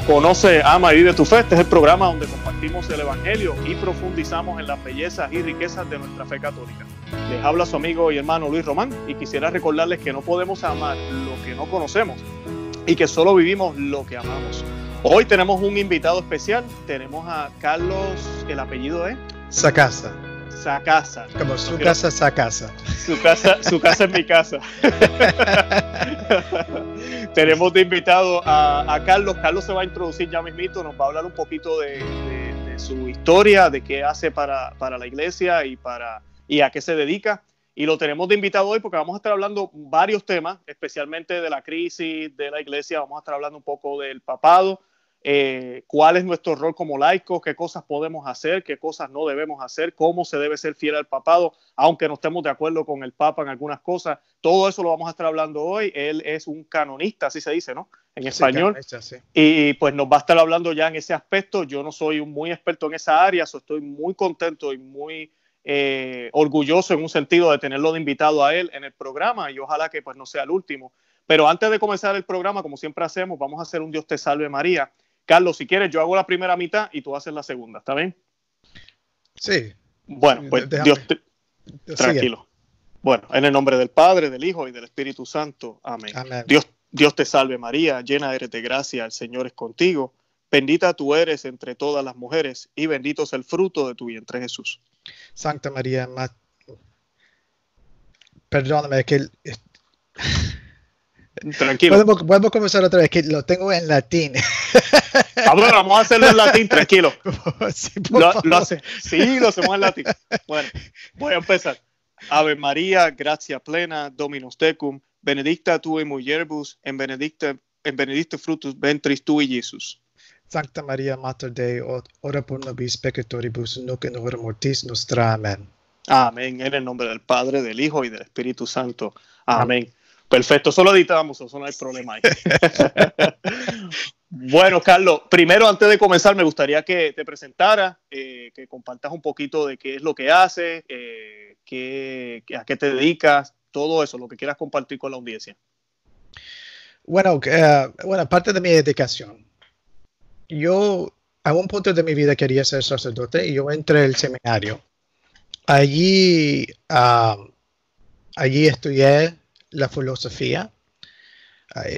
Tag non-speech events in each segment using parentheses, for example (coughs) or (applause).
Conoce, Ama y Vive tu Fe. Este es el programa donde compartimos el Evangelio y profundizamos en las bellezas y riquezas de nuestra fe católica. Les habla su amigo y hermano Luis Román y quisiera recordarles que no podemos amar lo que no conocemos y que solo vivimos lo que amamos. Hoy tenemos un invitado especial, tenemos a Carlos, el apellido es... Sacasa sa casa. Como su casa, sa casa. Su casa, su casa es mi casa. (laughs) Tenemos de invitado a, Carlos. Carlos se va a introducir ya mismito, nos va a hablar un poquito de, su historia, de qué hace para, la iglesia y, para, y a qué se dedica y lo tenemos de invitado hoy porque vamos a estar hablando varios temas, especialmente de la crisis de la iglesia, vamos a estar hablando un poco del papado, eh, cuál es nuestro rol como laicos, qué cosas podemos hacer, qué cosas no debemos hacer, cómo se debe ser fiel al papado, aunque no estemos de acuerdo con el papa en algunas cosas. Todo eso lo vamos a estar hablando hoy. Él es un canonista, así se dice, ¿no? En español. Y pues nos va a estar hablando ya en ese aspecto. Yo no soy un muy experto en esa área, so estoy muy contento y muy... Eh, orgulloso en un sentido de tenerlo de invitado a él en el programa y ojalá que pues no sea el último. Pero antes de comenzar el programa, como siempre hacemos, vamos a hacer un Dios te salve María Carlos, si quieres, yo hago la primera mitad y tú haces la segunda, ¿está bien? Sí. Bueno, pues Dios te... tranquilo. Bueno, en el nombre del Padre, del Hijo y del Espíritu Santo. Amén. Amén. Dios, Dios te salve María, llena eres de gracia, el Señor es contigo. Bendita tú eres entre todas las mujeres y bendito es el fruto de tu vientre Jesús. Santa María, perdóname que Tranquilo. Podemos, podemos, comenzar otra vez, que lo tengo en latín. Pablo, ah, vamos a hacerlo en latín, tranquilo. (laughs) Sí, lo, sí, lo hacemos en latín. Bueno, voy a empezar. Ave María, gracia plena, Dominus tecum, benedicta tu in mulieribus, en benedicta en benedicta frutus ventris y Jesús. Santa María, Mater Dei, ora por nobis peccatoribus, nunc in hora mortis nostra. Amén. Amén. En el nombre del Padre, del Hijo y del Espíritu Santo. Amén. Perfecto, solo editamos, eso no hay problema ahí. (laughs) bueno, Carlos, primero antes de comenzar me gustaría que te presentaras, eh, que compartas un poquito de qué es lo que haces, eh, a qué te dedicas, todo eso, lo que quieras compartir con la audiencia. Bueno, aparte eh, de mi dedicación. Yo a un punto de mi vida quería ser sacerdote y yo entré al seminario. Allí, ah, allí estudié la filosofía.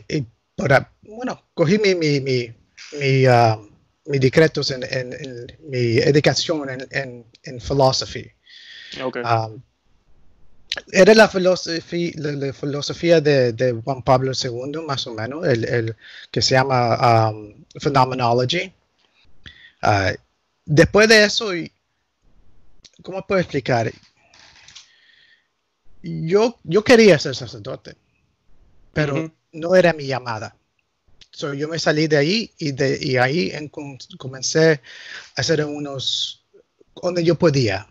y para, bueno, cogí mi, mi, mis ah, decretos en, mi educación en, en, philosophy. Ah, era la filosofía, la, de, Juan Pablo II, más o menos, el, que se llama um, Phenomenology. Ah, después de eso, ¿cómo puedo explicar? yo, yo quería ser sacerdote, pero no era mi llamada. yo me salí de ahí y, de, y ahí comencé a hacer unos, donde yo podía,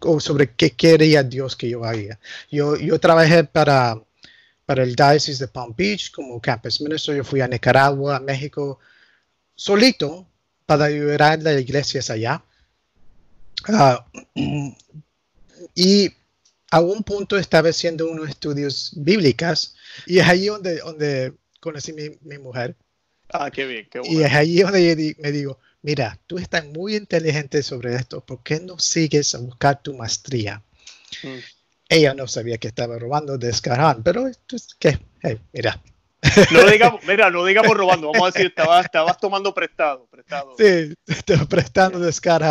o sobre qué quería Dios que yo haga. Yo, yo trabajé para, para el Diocese de Palm Beach como campus minister, yo fui a Nicaragua, a México, solito para ayudar a las iglesias allá. Ah, y a un punto estaba haciendo unos estudios bíblicos y es ahí donde, donde conocí mi, mi mujer. Ah, qué bien, qué bueno. Y es ahí donde me digo, mira, tú estás muy inteligente sobre esto, ¿por qué no sigues a buscar tu maestría? Mm. Ella no sabía que estaba robando de Escarán, pero ¿qué? Hey, mira, no lo digamos, mira, no digamos robando, vamos a decir, estabas, tomando prestado, prestado. Sí, prestando de Scott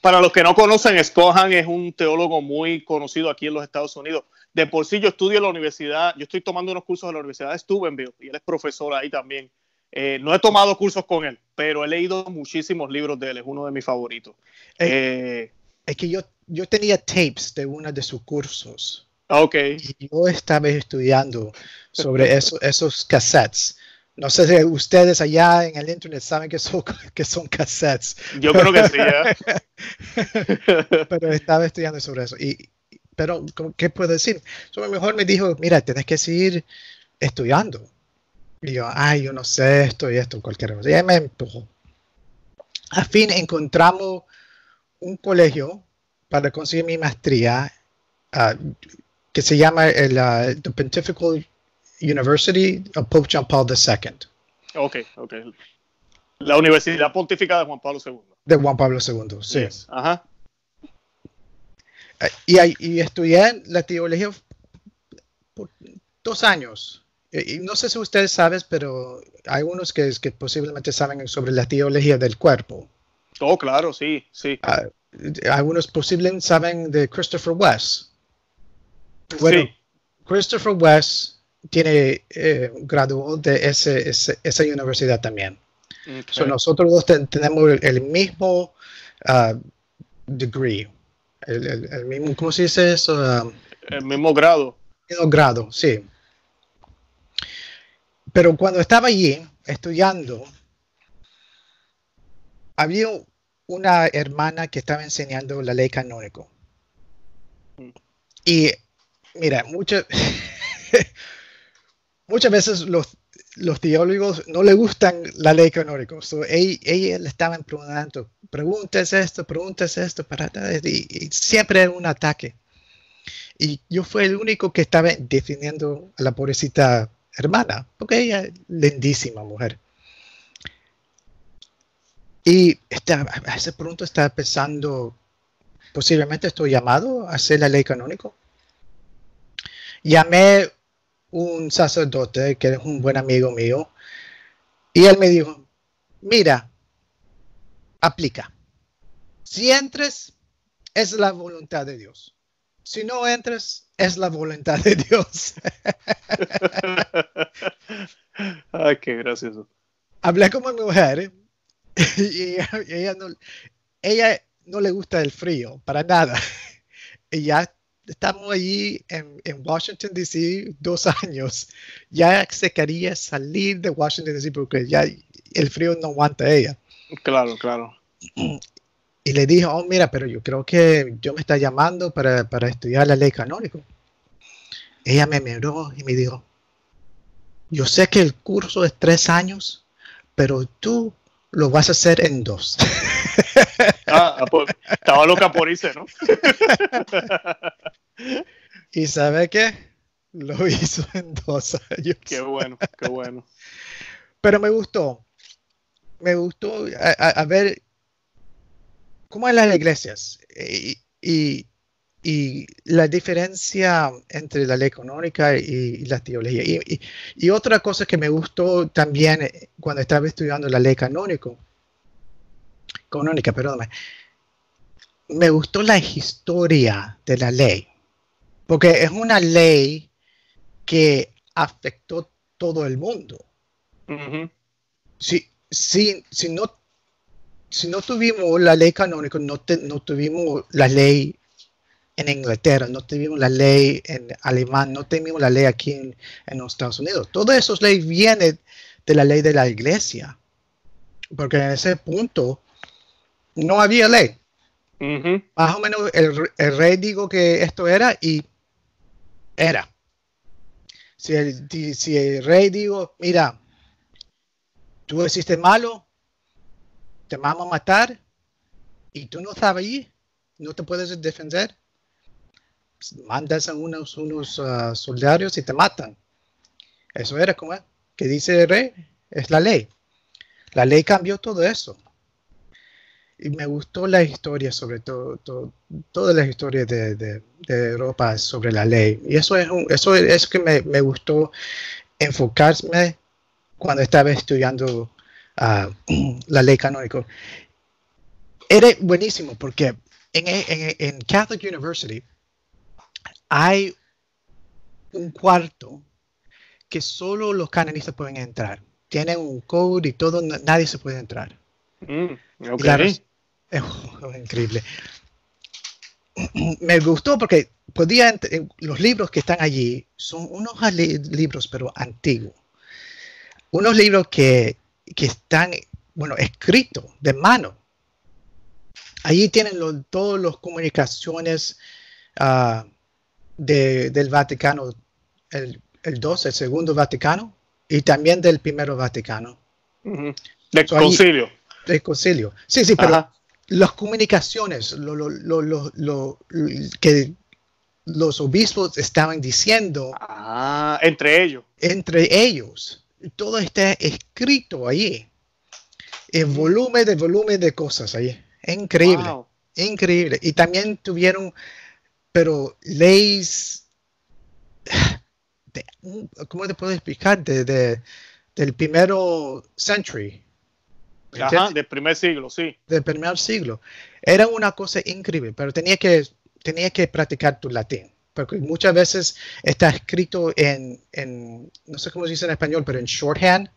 Para los que no conocen, Scott es un teólogo muy conocido aquí en los Estados Unidos. De por sí, yo estudio en la universidad, yo estoy tomando unos cursos en la Universidad de Steubenville y él es profesor ahí también. Eh, no he tomado cursos con él, pero he leído muchísimos libros de él, es uno de mis favoritos. Eh, eh, es que yo, yo tenía tapes de uno de sus cursos. Ah, ok. Y yo estaba estudiando sobre esos cassettes. No sé si ustedes allá en el internet saben que son, (laughs) que son cassettes. Yo creo que sí, ¿eh? (laughs) Pero estaba estudiando sobre eso. Y, pero, ¿qué puedo decir? a lo mejor me dijo, mira, tienes que seguir estudiando. Y yo, ay, yo no sé esto y esto, cualquier cosa. Y me empujó. A fin encontramos un colegio para conseguir mi maestría. Ah, que se llama el, eh, the Pontifical University of Pope John Paul II. Ok, ok. La Universidad Pontificia de Juan Pablo II. De Juan Pablo II, sí. Ajá. Eh, y, estudié la teología por dos años. Eh, y no sé si ustedes saben, pero hay unos que, posiblemente saben sobre la teología del cuerpo. Oh, claro, sí, sí. Ah, algunos posiblemente saben de Christopher West. Bueno, Christopher West tiene eh, graduó de esa universidad también. nosotros dos tenemos el, mismo ah, degree, el, mismo, ¿cómo se dice eso? Um, el mismo grado. El mismo grado, sí. Pero cuando estaba allí estudiando, había una hermana que estaba enseñando la ley canónica. Mm. Y Mira, (laughs) muchas veces los, teólogos no le gustan la ley canónica. So, ella le estaba preguntando, preguntas esto, preguntas esto, para y, siempre era un ataque. Y yo fui el único que estaba defendiendo a la pobrecita hermana, porque ella es lindísima mujer. Y estaba, a ese punto estaba pensando, posiblemente estoy llamado a hacer la ley canónica llamé un sacerdote que es un buen amigo mío y él me dijo, mira, aplica. Si entres, es la voluntad de Dios. Si no entres, es la voluntad de Dios. (laughs) Ay, qué gracioso. Hablé con mi mujer (laughs) y ella, no, ella no le gusta el frío para nada. Ella (laughs) estamos allí en, Washington, D.C. dos (laughs) años, ya se quería salir de Washington, D.C. porque ya el frío no aguanta ella. Claro, claro. Y le dijo, oh, mira, pero yo creo que yo me está llamando para, para estudiar la ley canónica. Ella me miró y me dijo, yo sé que el curso es tres años, pero tú lo vas a hacer en dos. (laughs) Ah, ah, pues, estaba loca por irse, ¿no? (laughs) ¿Y sabe qué? Lo hizo en dos años. Qué bueno, qué bueno. Pero me gustó. Me gustó a, ver cómo es las iglesias y, y, la diferencia entre la ley canónica y, y la teología. Y, otra cosa que me gustó también eh, cuando estaba estudiando la ley canónica Canónica, Me gustó la historia de la ley, porque es una ley que afectó todo el mundo. si, no, si no tuvimos la ley canónica, no, tuvimos la ley en Inglaterra, no tuvimos la ley en Alemán, no tuvimos la ley aquí en, los Estados Unidos. Todas esas leyes vienen de la ley de la iglesia, porque en ese punto no había ley. Más o menos el, rey dijo que esto era y era. Si el, si el rey dijo, mira, tú hiciste malo, te vamos a matar y tú no estabas allí, no te puedes defender, mandas a unos, unos ah, soldados y te matan. Eso era como que dice el rey, es la ley. La ley cambió todo eso y me gustó la historia sobre todo, todas las historias de, Europa sobre la ley. Y eso es, eso es que me, gustó enfocarme cuando estaba estudiando ah, (clears throat) la ley canónica. Era buenísimo porque en, en, en Catholic University hay un cuarto que solo los canonistas pueden entrar. Tienen un code y todo, nadie se puede entrar Mm, claro, es, (laughs) increíble. Me gustó porque podía, eh, los libros que están allí son unos libros, pero antiguos. Unos libros que, están, bueno, escritos de mano. Allí tienen todos todas las comunicaciones ah, del Vaticano, el, el 12, el segundo Vaticano, y también del primero Vaticano. de Del concilio concilio. Sí, sí, pero las comunicaciones, lo, lo, lo, que los obispos estaban diciendo. Ah, entre ellos. Entre ellos. Todo está escrito ahí. El mm. volumen de volumen de cosas ahí. Increíble. Increíble. Y también tuvieron, pero leyes. ¿Cómo te puedo explicar? De, del primero century Ajá, del primer siglo, sí. Del primer siglo. Era una cosa increíble, pero tenía que, tenía que practicar tu latín. Porque muchas veces está escrito en, en no sé cómo se dice en español, pero en shorthand,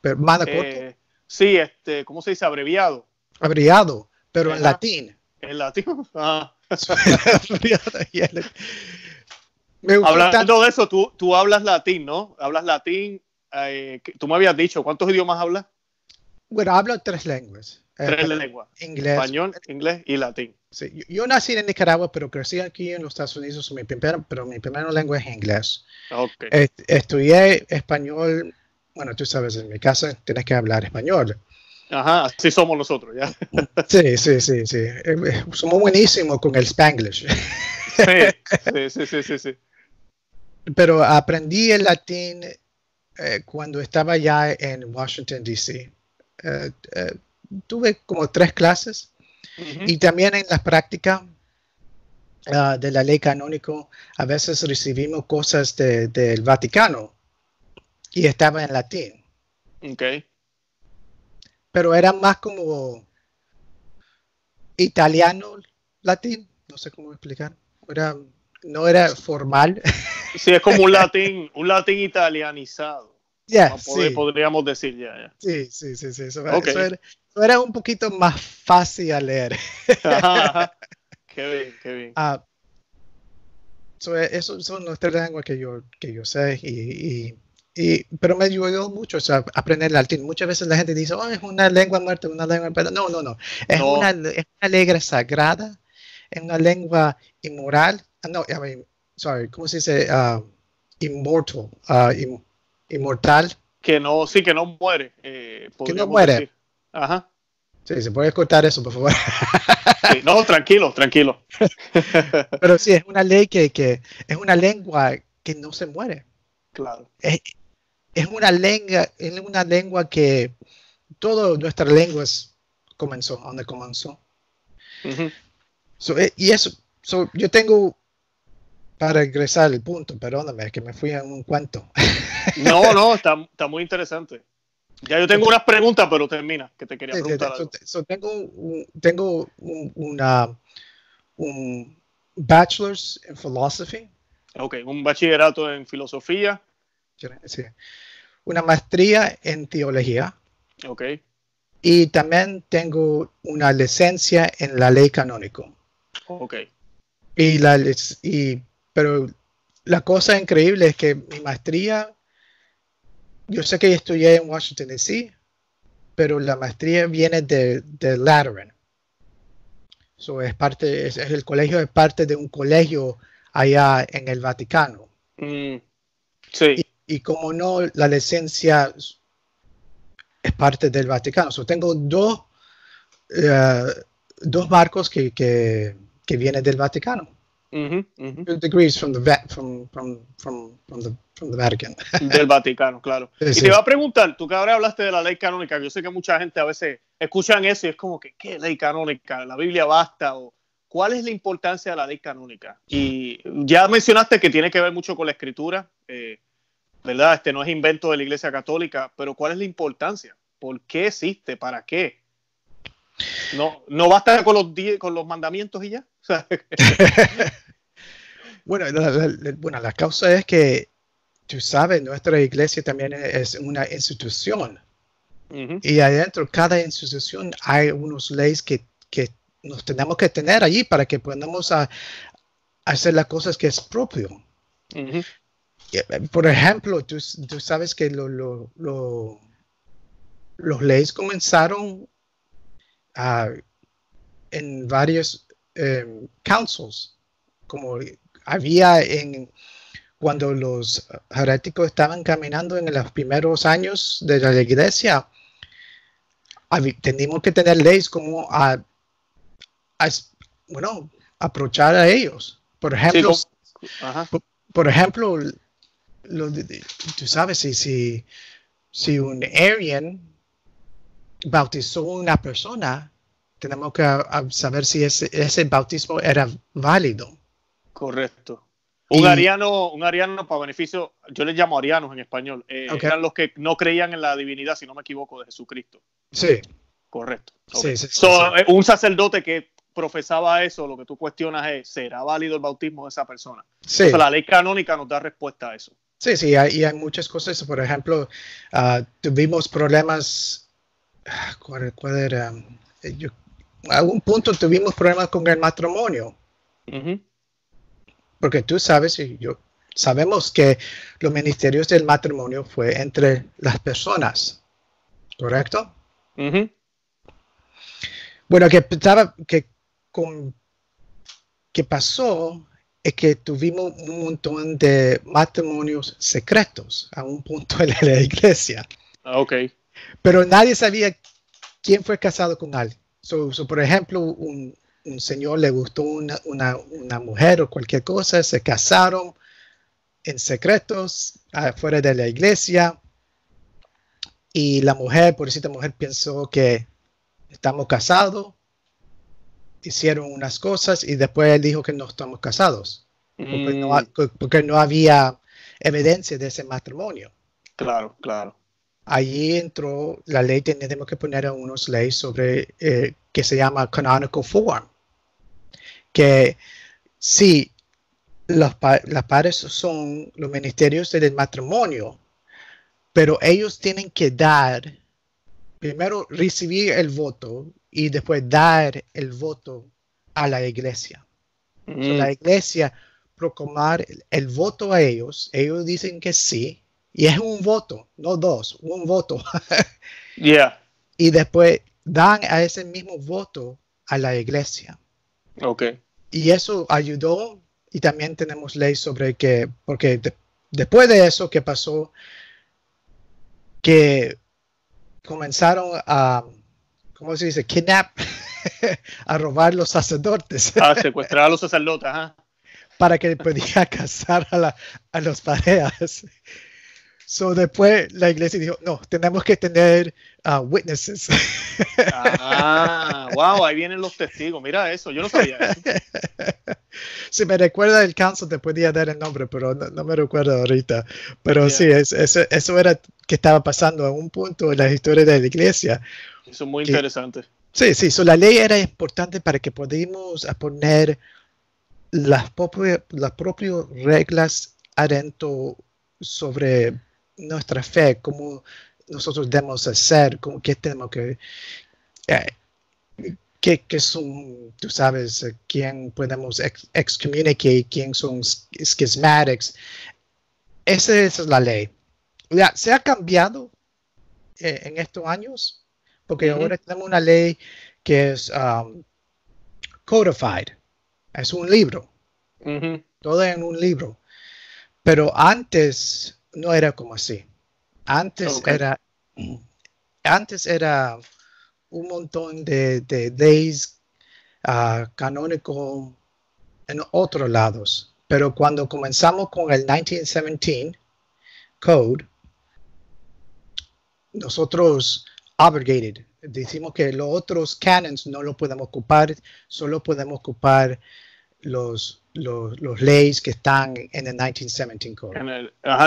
pero más eh, corto. sí, este, ¿cómo se dice? Abreviado. Abreviado, pero en latín. En latín. (laughs) Ah. (laughs) Hablando de eso, tú, tú hablas latín, ¿no? Hablas latín. Eh, tú me habías dicho, ¿cuántos idiomas hablas? Bueno, hablo tres lenguas. Eh, tres lenguas. Español, inglés y latín. yo, nací en Nicaragua, pero crecí aquí en los Estados Unidos, mi pero mi primera lengua es inglés. estudié español, bueno, tú sabes, en mi casa tienes que hablar español. Ajá, así somos nosotros, ya. (laughs) sí, sí, sí, sí. Em, eh, somos buenísimos con el spanglish. sí, sí, sí, sí, sí. Pero aprendí el latín eh, cuando estaba ya en Washington, D.C. Eh, eh, tuve como tres clases y también en la práctica ah, de la ley canónico a veces recibimos cosas del Vaticano y estaba en latín. Okay. Pero era más como italiano latín, no sé cómo explicar. Era, no era formal. Sí, es como un (laughs) latín, un latín italianizado sí. Podríamos decir ya. Sí, sí, sí, sí. Eso, era, un poquito más fácil a leer. (laughs) qué bien, qué bien. Uh, son nuestras tres lenguas que yo, que yo sé y, y y, pero me ayudó mucho o sea, aprender latín. Muchas veces la gente dice, oh, es una lengua muerta, una lengua... Pero no, no, no. Es, Una, es una lengua sagrada, es una lengua inmoral. Ah, no, sorry, ¿cómo se dice? Uh, immortal. Inmortal. Que no, sí, que no muere. Eh, que no muere. Ajá. Sí, se puede cortar eso, por favor. no, tranquilo, tranquilo. (laughs) Pero sí, es una ley que, es una lengua que no se muere. Claro. Es, una lengua, es una lengua que todas nuestras lenguas comenzó donde comenzó. Eh, y eso, yo tengo para regresar al punto, perdóname, que me fui a un cuento. (laughs) No, no, está, muy interesante. Ya yo tengo unas preguntas, pero termina, que te quería preguntar. tengo una, bachelor's in philosophy. Ok, un bachillerato en filosofía. Sí. Una maestría en teología. Ok. Y también tengo una licencia en la ley canónica. Ok. Y, la, y pero la cosa increíble es que mi maestría, yo sé que estudié en Washington, D.C., pero la maestría viene de, de Lateran. So, es parte, es, el colegio es parte de un colegio allá en el Vaticano. Mm, sí. Y, como no, la licencia es parte del Vaticano. So, tengo dos, eh, barcos dos marcos que, que, que vienen del Vaticano degrees from the Vatican. (laughs) Del Vaticano, claro. y te iba a preguntar, tú que ahora hablaste de la ley canónica, yo sé que mucha gente a veces escuchan eso y es como que, ¿qué ley canónica? La Biblia basta o ¿Cuál es la importancia de la ley canónica? Y ya mencionaste que tiene que ver mucho con la escritura, eh, ¿verdad? Este no es invento de la Iglesia Católica, pero ¿cuál es la importancia? ¿Por qué existe? ¿Para qué? No, no basta con los, con los mandamientos y ya. (laughs) bueno, la, bueno, la causa es que, tú sabes, nuestra iglesia también es una institución. Y adentro, cada institución hay unos leyes que, nos tenemos que tener allí para que podamos hacer las cosas que es propio. Por ejemplo, tú, sabes que los leyes comenzaron en varios Em, councils, como había en cuando los heréticos estaban caminando en los primeros años de la iglesia. Teníamos que tener leyes como a, bueno, aprovechar a ellos. Por ejemplo, por, ejemplo, tú sabes, si, si, si un Arian bautizó una persona, tenemos que saber si ese, ese, bautismo era válido. Correcto. Un ariano, un ariano para beneficio, yo les llamo arianos en español, eh, eran los que no creían en la divinidad, si no me equivoco, de Jesucristo. Sí. Correcto. Eh, un sacerdote que profesaba eso, lo que tú cuestionas es, ¿será válido el bautismo de esa persona? Sí. la ley canónica nos da respuesta a eso. Sí, sí, hay, y hay muchas cosas. Por ejemplo, ah, tuvimos problemas, ah, ¿cuál, cuál era? Eh, yo, algún punto tuvimos problemas con el matrimonio. Porque tú sabes y yo sabemos que los ministerios del matrimonio fue entre las personas, ¿correcto? Bueno, que que pasó es que tuvimos un montón de matrimonios secretos a un punto en la iglesia. Ah, Pero nadie sabía quién fue casado con alguien por ejemplo, un, señor le gustó una, mujer o cualquier cosa, se casaron en secretos afuera de la iglesia y la mujer, por decirte, mujer pensó que estamos casados, hicieron unas cosas y después él dijo que no estamos casados, porque no mm. había evidencia de ese matrimonio. Claro, claro. Allí entró la ley, tenemos que poner unos leyes sobre eh, que se llama canonical form, que si las, padres son los ministerios del matrimonio, pero ellos tienen que dar, primero recibir el voto y después dar el voto a la iglesia. la mm. iglesia proclamar el voto a ellos, ellos dicen que sí, y es un voto, no dos, un voto. (laughs) Y después dan a ese mismo voto a la iglesia. Ok. Y eso ayudó y también tenemos ley sobre que, porque después de eso que pasó, que comenzaron a, ¿cómo se dice? Kidnap, (laughs) a robar los sacerdotes. a secuestrar a los sacerdotes, Para que podía (laughs) casar a, la, a los parejas. So después la iglesia dijo, no, tenemos que tener ah, witnesses. Ah, wow, ahí vienen los testigos. Mira eso, yo no sabía eso. Si (laughs) me recuerda el council, te podía dar el nombre, pero no, me recuerdo ahorita. Pero sí, es, eso, eso era que estaba pasando a un punto en la historia de la iglesia. Eso es muy interesante. Sí, sí, la ley era importante para que podamos poner las, propias, las propias reglas adentro sobre nuestra fe, cómo nosotros debemos hacer, cómo, qué tenemos que, qué, es eh, son, tú sabes, eh, quién podemos ex excommunicar, quién son schismatics. Esa, es la ley. Ya, se ha cambiado eh, en estos años, porque ahora tenemos una ley que es um, codified, es un libro, todo en un libro. Pero antes no era como así. Antes era antes era un montón de, days ah, canónicos en otros lados, pero cuando comenzamos con el 1917 Code, nosotros abrogated, decimos que los otros canons no lo podemos ocupar, solo podemos ocupar los los, leyes que están en el 1917 Code. En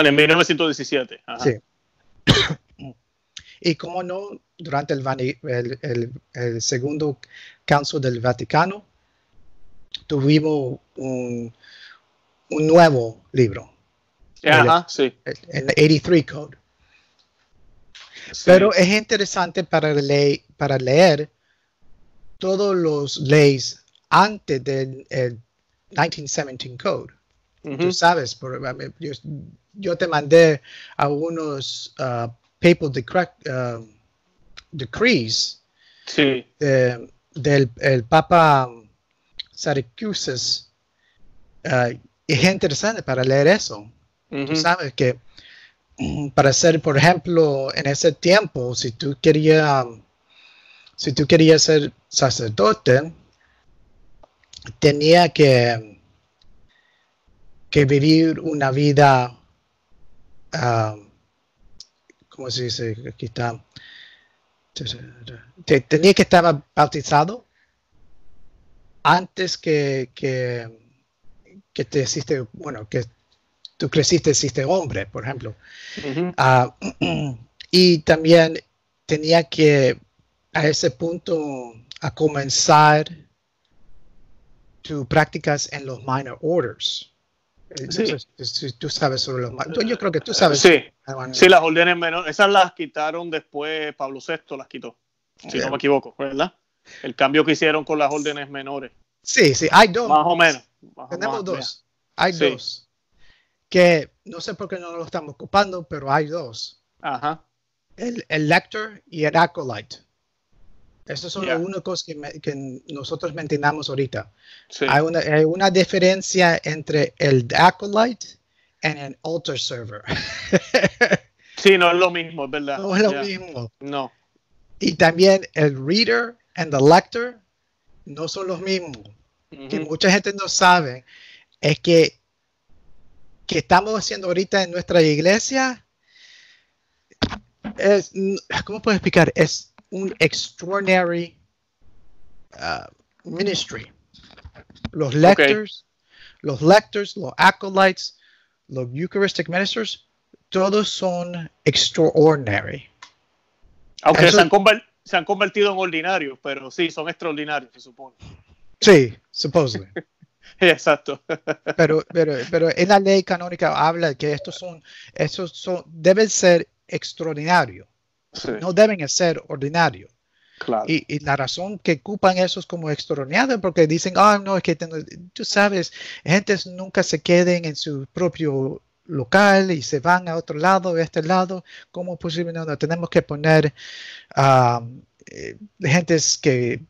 el, 1917. Sí. (coughs) Y como no, durante el, el, segundo Council del Vaticano, tuvimos un, nuevo libro. Ajá, sí. El, 83 Code. Pero es interesante para, para leer todos los leyes antes del 1917 Code. Tú sabes, yo, te mandé algunos uh, papal uh, decrees del el Papa Syracuse. Uh, es interesante para leer eso. Tú sabes que para hacer, por ejemplo, en ese tiempo, si tú querías, si tú querías ser sacerdote, tenía que, que vivir una vida, como ah, ¿cómo se dice? Aquí está. Tenía que estar bautizado antes que, que, te hiciste, bueno, que tú creciste, hiciste hombre, por ejemplo. Ah, (clears throat) y también tenía que a ese punto a comenzar tu prácticas en los minor orders. Eh, sí. tú sabes sobre los Yo creo que tú sabes. Sí, sí las órdenes menores. Esas las quitaron después, Pablo VI las quitó, si no me equivoco, ¿verdad? El cambio que hicieron con las órdenes menores. Sí, sí, hay dos. Más o menos. Tenemos dos. Hay dos. Que no sé por qué no lo estamos ocupando, pero hay dos. Ajá. El, el lector y el acolyte. Esos son los las que, que nosotros mencionamos ahorita. Hay, una, diferencia entre el Acolyte y el Alter Server. (laughs) sí, no es lo mismo, ¿verdad? No es lo mismo. No. Y también el Reader y el Lector no son los mismos. Que mucha gente no sabe es que que estamos haciendo ahorita en nuestra iglesia es, ¿cómo puedo explicar? Es un extraordinary uh, ministry. Los lectors, los lectors, los acolytes, los Eucharistic ministers, todos son extraordinary. Aunque se, han convertido en ordinarios, pero sí, son extraordinarios, se supone. Sí, supongo. (laughs) Exacto. (laughs) pero, pero, pero en la ley canónica habla que estos son, estos son, deben ser extraordinarios. No deben ser ordinarios. Y, la razón que ocupan esos como extraordinario, porque dicen, ah, no, es que tengo... tú sabes, gentes nunca se queden en su propio local y se van a otro lado, a este lado, ¿cómo es posible? No, tenemos que poner uh, gentes que,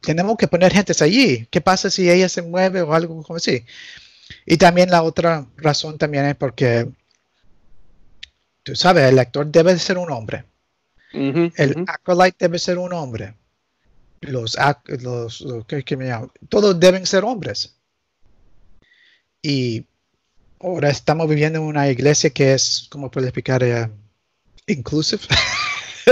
tenemos que poner gentes allí. ¿Qué pasa si ella se mueve o algo como así? Y también la otra razón también es porque Tú sabes, el lector debe ser un hombre. el acolyte debe ser un hombre. Los, que, me llaman, todos deben ser hombres. Y ahora estamos viviendo en una iglesia que es, ¿cómo puedo explicar? Eh, inclusive.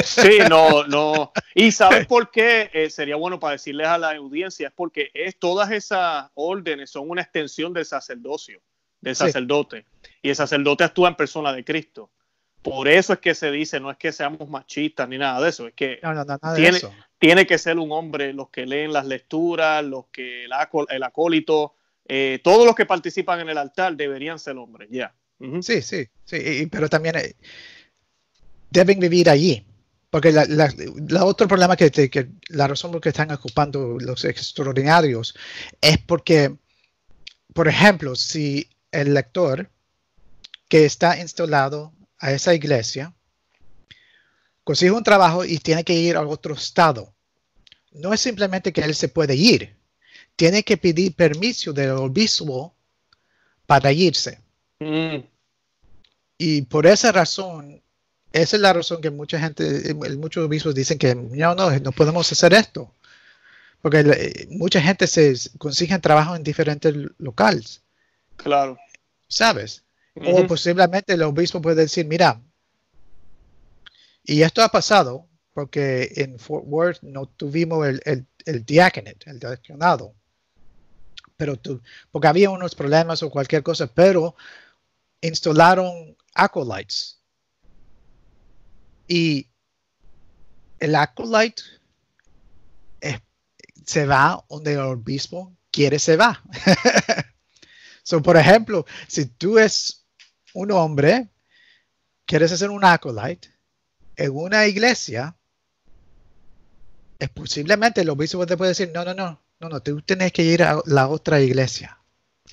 Sí, (laughs) no, no. Y sabes por qué eh, sería bueno para decirles a la audiencia, es porque es, todas esas órdenes son una extensión del sacerdocio, del sacerdote. Y el sacerdote actúa en persona de Cristo. Por eso es que se dice, no es que seamos machistas ni nada de eso, es que tiene, que ser un hombre los que leen las lecturas, los que el, acólito, eh, todos los que participan en el altar deberían ser hombres, ya. Sí, sí, sí, pero también eh, deben vivir allí, porque la, otro problema que, la razón por que están ocupando los extraordinarios es porque, por ejemplo, si el lector que está instalado a esa iglesia, consigue un trabajo y tiene que ir a otro estado. No es simplemente que él se puede ir, tiene que pedir permiso del obispo para irse. Mm. Y por esa razón, esa es la razón que mucha gente, eh, muchos obispos dicen que no, no, no podemos hacer esto. Porque eh, mucha gente se consigue trabajo en diferentes locales. Claro. ¿Sabes? O posiblemente el obispo puede decir, mira, y esto ha pasado porque en Fort Worth no tuvimos el, el, el diaconate, el diaconado, pero porque había unos problemas o cualquier cosa, pero instalaron acolytes. Y el acolyte se va donde el obispo quiere se va. (laughs) so, por ejemplo, si tú es un hombre, quieres ser un acolyte en una iglesia, es posiblemente el obispo te puede decir, no, no, no, no, no, tú tenés que ir a la otra iglesia.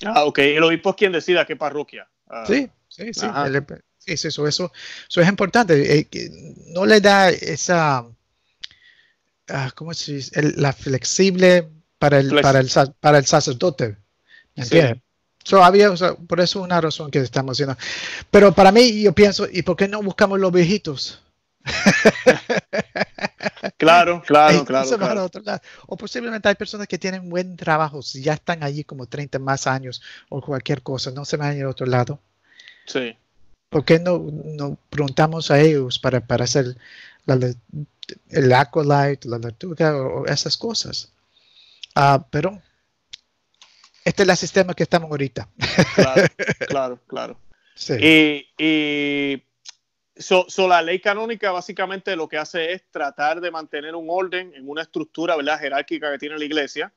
Ah, ah ok, el obispo es quien decida qué parroquia. Ah. sí, sí, sí. eso, eso, eso, es importante. Eh, no le da esa, ah, ¿cómo se dice? la flexible para el, para, el, para el sacerdote. ¿Me entiendes? había, por eso es una razón que estamos haciendo. Pero para mí, yo pienso, ¿y por qué no buscamos los viejitos? (laughs) claro, claro, claro. Otro lado. O posiblemente hay personas que tienen buen trabajo, si ya están allí como 30 más años o cualquier cosa, no se van a ir a otro lado. Sí. ¿Por qué no, no preguntamos a ellos para, para hacer la, el acolyte, la lectura o, esas cosas? Ah, pero este es el sistema que estamos ahorita. Claro, (laughs) claro, claro. Sí. Y, so, la ley canónica básicamente lo que hace es tratar de mantener un orden en una estructura ¿verdad? jerárquica que tiene la iglesia.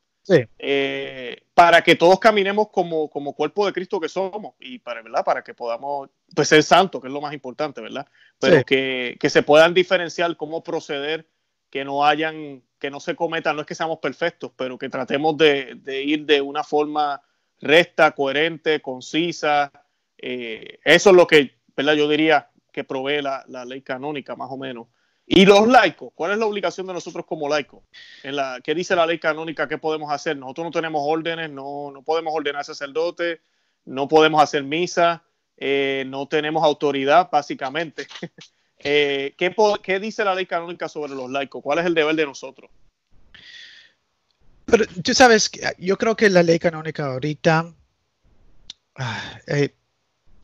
Eh, para que todos caminemos como, como, cuerpo de Cristo que somos y para, ¿verdad? para que podamos pues, ser santos, que es lo más importante, ¿verdad? Pero que, que, se puedan diferenciar cómo proceder, que no hayan que no se cometan, no es que seamos perfectos, pero que tratemos de, ir de una forma recta, coherente, concisa. Eh, eso es lo que, ¿verdad? Yo diría que provee la, ley canónica, más o menos. Y los laicos, ¿cuál es la obligación de nosotros como laicos? En la, ¿Qué dice la ley canónica? ¿Qué podemos hacer? Nosotros no tenemos órdenes, no, no podemos ordenar sacerdotes, no podemos hacer misa, eh, no tenemos autoridad, básicamente. (laughs) Eh, ¿qué, dice la ley canónica sobre los laicos? ¿Cuál es el deber de nosotros? Pero tú sabes, yo creo que la ley canónica ahorita ah, eh,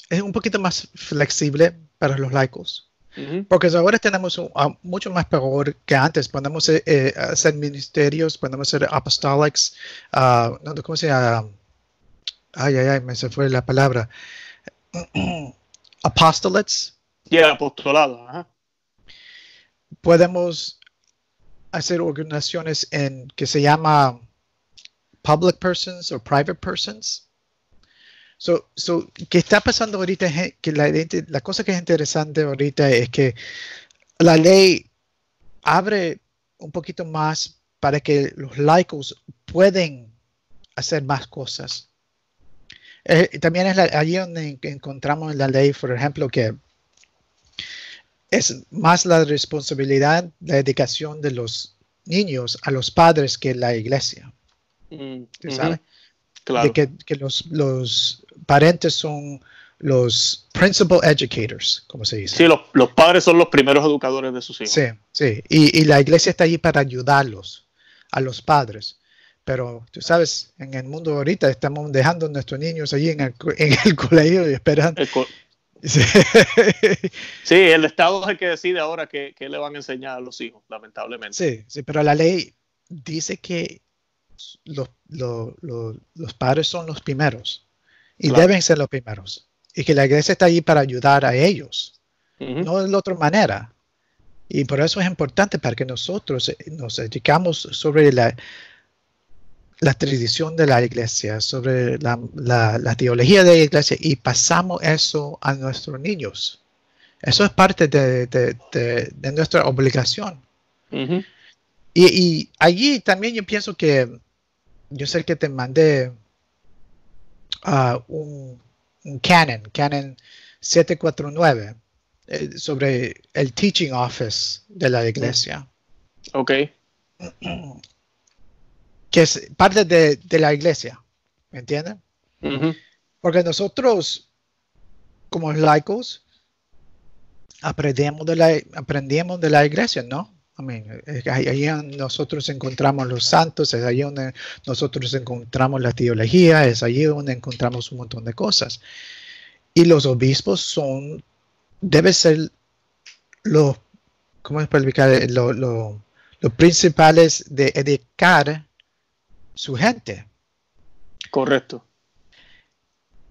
es un poquito más flexible para los laicos. Porque ahora tenemos ah, mucho más peor que antes. Podemos eh, hacer ministerios, podemos ser apostólicos ah, ¿cómo se llama? Ay, ay, ay, me se fue la palabra. (clears throat) Apostolates, y Podemos hacer organizaciones en que se llama public persons o private persons. So, so, ¿Qué está pasando ahorita? Que la, cosa que es interesante ahorita es que la ley abre un poquito más para que los laicos pueden hacer más cosas. Eh, también es allí donde encontramos en la ley, por ejemplo, que es más la responsabilidad, la dedicación de los niños a los padres que la iglesia. Mm, ¿Tú ¿Sabes? Claro. que, los, los, parentes son los principal educators, como se dice. Sí, los, padres son los primeros educadores de sus hijos. Sí, sí. Y, la iglesia está allí para ayudarlos, a los padres. Pero tú sabes, en el mundo ahorita estamos dejando a nuestros niños allí en el, (laughs) colegio y esperando. Sí. el Estado es el que decide ahora qué, le van a enseñar a los hijos, lamentablemente. Sí, sí pero la ley dice que los, padres son los primeros y deben ser los primeros y que la iglesia está ahí para ayudar a ellos, no de la otra manera. Y por eso es importante para que nosotros nos dedicamos sobre la, la tradición de la iglesia, sobre la, teología de la iglesia y pasamos eso a nuestros niños. Eso es parte de, nuestra obligación. y, allí también yo pienso que, yo sé que te mandé ah, un, Canon, Canon 749, eh, sobre el teaching office de la iglesia. Ok. (clears throat) que es parte de, de la iglesia, ¿me entienden? Porque nosotros, como laicos, aprendemos de la, de la iglesia, ¿no? I nosotros encontramos los santos, es allí donde nosotros encontramos la teología, es allí donde encontramos un montón de cosas. Y los obispos son, debe ser los, ¿cómo explicar? Los, los, los principales de educar su gente. Correcto.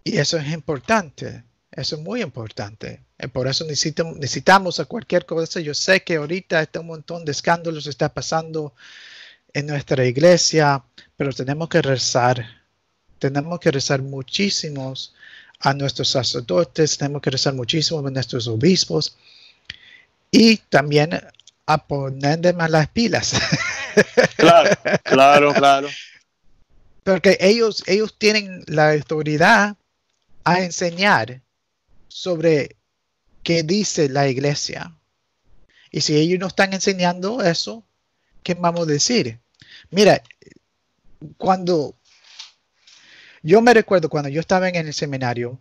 Y eso es importante, eso es muy importante. Eh, por eso necesitamos, necesitamos a cualquier cosa. Yo sé que ahorita está un montón de escándalos está pasando en nuestra iglesia, pero tenemos que rezar. Tenemos que rezar muchísimos a nuestros sacerdotes, tenemos que rezar muchísimo a nuestros obispos y también a más las pilas. Claro, (laughs) claro, claro porque ellos, ellos tienen la autoridad a enseñar sobre qué dice la iglesia. Y si ellos no están enseñando eso, ¿qué vamos a decir? Mira, cuando yo me recuerdo cuando yo estaba en el seminario,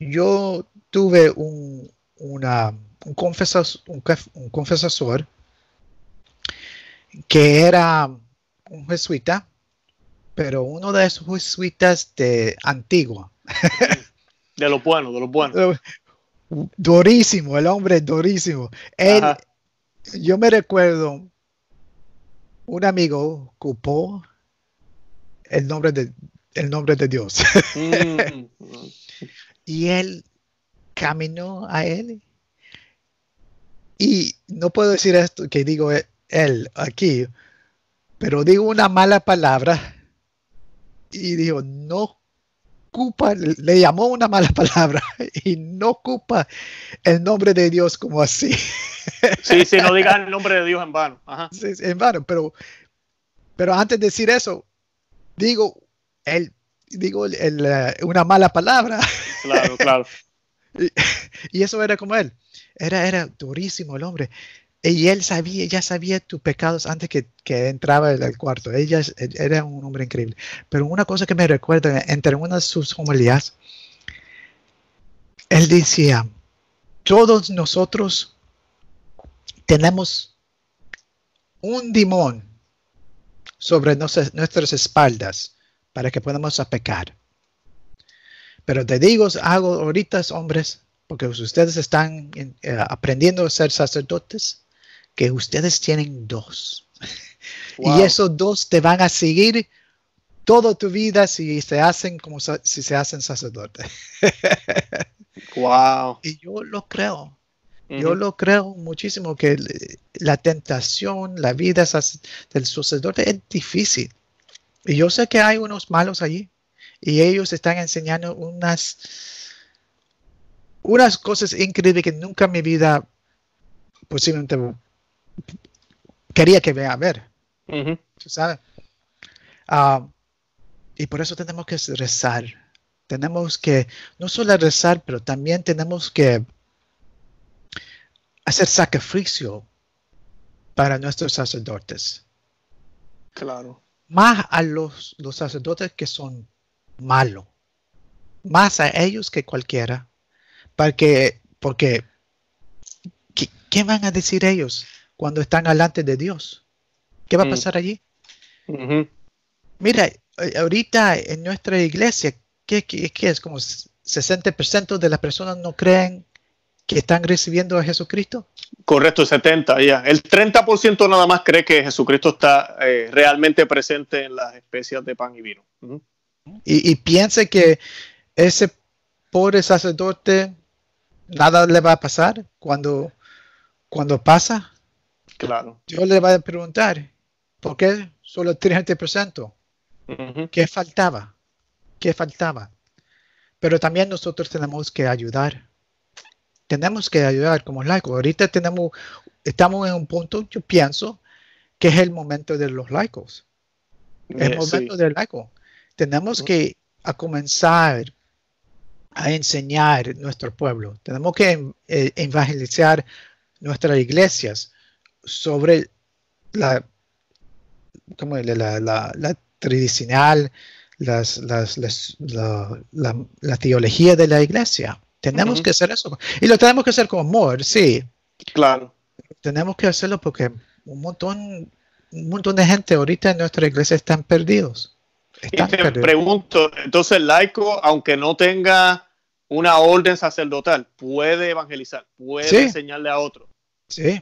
yo tuve un, una, un, un confesor que era un jesuita pero uno de esos jesuitas de antiguo. De los bueno, de lo bueno. (laughs) Durísimo, el hombre durísimo. Él, yo me recuerdo, un amigo ocupó el nombre de, el nombre de Dios. Mm. y él caminó a él. Y no puedo decir esto que digo eh, él aquí, pero digo una mala palabra y dijo, no ocupa, le llamó una mala (laughs) palabra y no ocupa el nombre de Dios como así. (laughs) Sí, sí, no digas el nombre de Dios en vano. Sí, en vano, pero, pero antes de decir eso, digo, él digo una mala palabra. (laughs) Claro, claro. Y, eso era como él. Era, era durísimo el hombre. Y él sabía, ya sabía tus pecados antes que, entraba el cuarto. Ella era un hombre increíble. Pero una cosa que me recuerda, entre una de sus homilías, él decía, todos nosotros tenemos un dimón sobre nuestras, espaldas para que podamos pecar. Pero te digo, hago ahorita, hombres, porque ustedes están eh, aprendiendo a ser sacerdotes, que ustedes tienen dos. (laughs) Y esos dos te van a seguir toda tu vida si se hacen como si se hacen sacerdotes. (laughs) wow. Y yo lo creo. Yo lo creo muchísimo que la tentación, la vida del sacerdote es difícil. Y yo sé que hay unos malos allí. Y ellos están enseñando unas, unas cosas increíbles que nunca en mi vida posiblemente quería que vea a ver. Ah, y por eso tenemos que rezar. Tenemos que no solo rezar, pero también tenemos que hacer sacrificio para nuestros sacerdotes. Claro. Más a los, los sacerdotes que son malos. Más a ellos que cualquiera. Porque, porque ¿qué, ¿qué van a decir ellos? cuando están delante de Dios. ¿Qué va a mm. pasar allí? Mira, eh, ahorita en nuestra iglesia, ¿qué, es? Como 60% de las personas no creen que están recibiendo a Jesucristo. Correcto, 70, ya. El 30% nada más cree que Jesucristo está eh, realmente presente en las especias de pan y vino. y, y piense que ese pobre sacerdote, nada le va a pasar cuando, cuando pasa. Yo le voy a preguntar, ¿por qué solo 30%? ¿Qué faltaba? ¿Qué faltaba? Pero también nosotros tenemos que ayudar. Tenemos que ayudar como laicos. Ahorita tenemos, estamos en un punto, yo pienso, que es el momento de los laicos. El eh, momento del laico. Tenemos que comenzar a enseñar nuestro pueblo. Tenemos que eh, evangelizar nuestras iglesias sobre la, la, tradicional, las, la, teología de la iglesia. Tenemos que hacer eso. Y lo tenemos que hacer con amor, sí. Claro. Tenemos que hacerlo porque un montón, un montón de gente ahorita en nuestra iglesia están perdidos. te pregunto, entonces laico, aunque no tenga una orden sacerdotal, puede evangelizar, puede enseñarle a otro. Sí,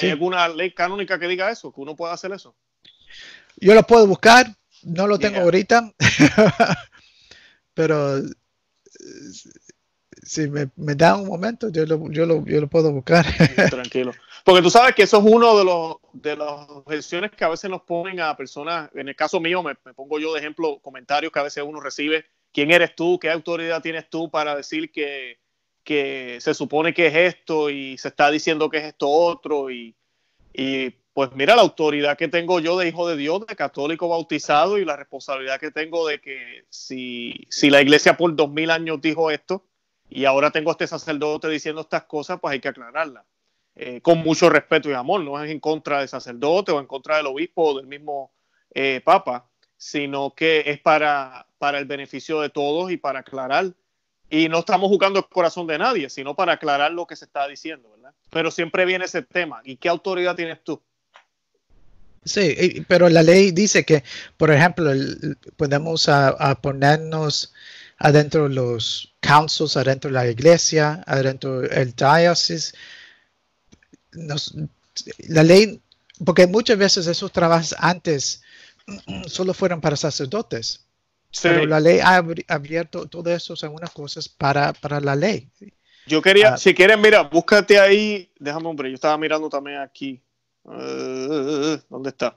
hay alguna ley canónica que diga eso? ¿Que uno pueda hacer eso? Yo lo puedo buscar, no lo tengo ahorita, (laughs) pero eh, si me, da un momento, yo lo, yo lo, puedo buscar. (laughs) Tranquilo. Porque tú sabes que eso es uno de los de las objeciones que a veces nos ponen a personas, en el caso mío, me, me, pongo yo de ejemplo, comentarios que a veces uno recibe, ¿quién eres tú? ¿Qué autoridad tienes tú para decir que que se supone que es esto y se está diciendo que es esto otro y, pues mira la autoridad que tengo yo de hijo de Dios, de católico bautizado y la responsabilidad que tengo de que si, si la iglesia por dos mil años dijo esto y ahora tengo a este sacerdote diciendo estas cosas, pues hay que aclararla eh, con mucho respeto y amor, no es en contra del sacerdote o en contra del obispo o del mismo eh, papa, sino que es para, para el beneficio de todos y para aclarar y no estamos jugando el corazón de nadie, sino para aclarar lo que se está diciendo, ¿verdad? Pero siempre viene ese tema. ¿Y qué autoridad tienes tú? Sí, pero la ley dice que, por ejemplo, podemos a, ponernos adentro los councils, adentro la iglesia, adentro el diócesis. la ley, porque muchas veces esos trabajos antes solo fueron para sacerdotes pero la ley ha abierto todas esas algunas cosas, para, la ley. Yo quería, ah. si quieren, mira, búscate ahí. Déjame, hombre, yo estaba mirando también aquí. Eh, ¿Dónde está?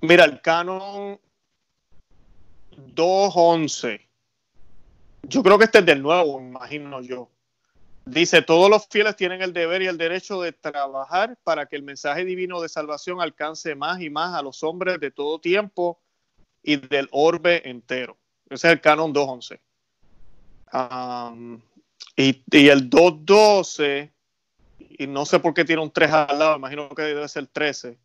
Mira, el canon 2.11. Yo creo que este es del nuevo, imagino yo. Dice, todos los fieles tienen el deber y el derecho de trabajar para que el mensaje divino de salvación alcance más y más a los hombres de todo tiempo y del orbe entero. Ese es el canon 211. y, el 212, y no sé por qué tiene un 3 al lado, imagino que debe ser 13.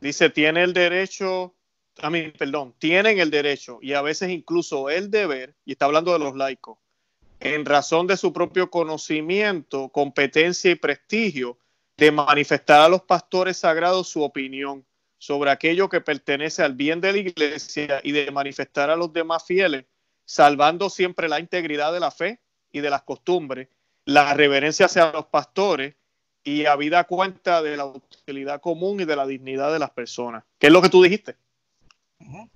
Dice, tiene el derecho, a mí, perdón, tienen el derecho y a veces incluso el deber, y está hablando de los laicos, en razón de su propio conocimiento, competencia y prestigio, de manifestar a los pastores sagrados su opinión sobre aquello que pertenece al bien de la iglesia y de manifestar a los demás fieles, salvando siempre la integridad de la fe y de las costumbres, la reverencia hacia los pastores y a vida cuenta de la utilidad común y de la dignidad de las personas. ¿Qué es lo que tú dijiste?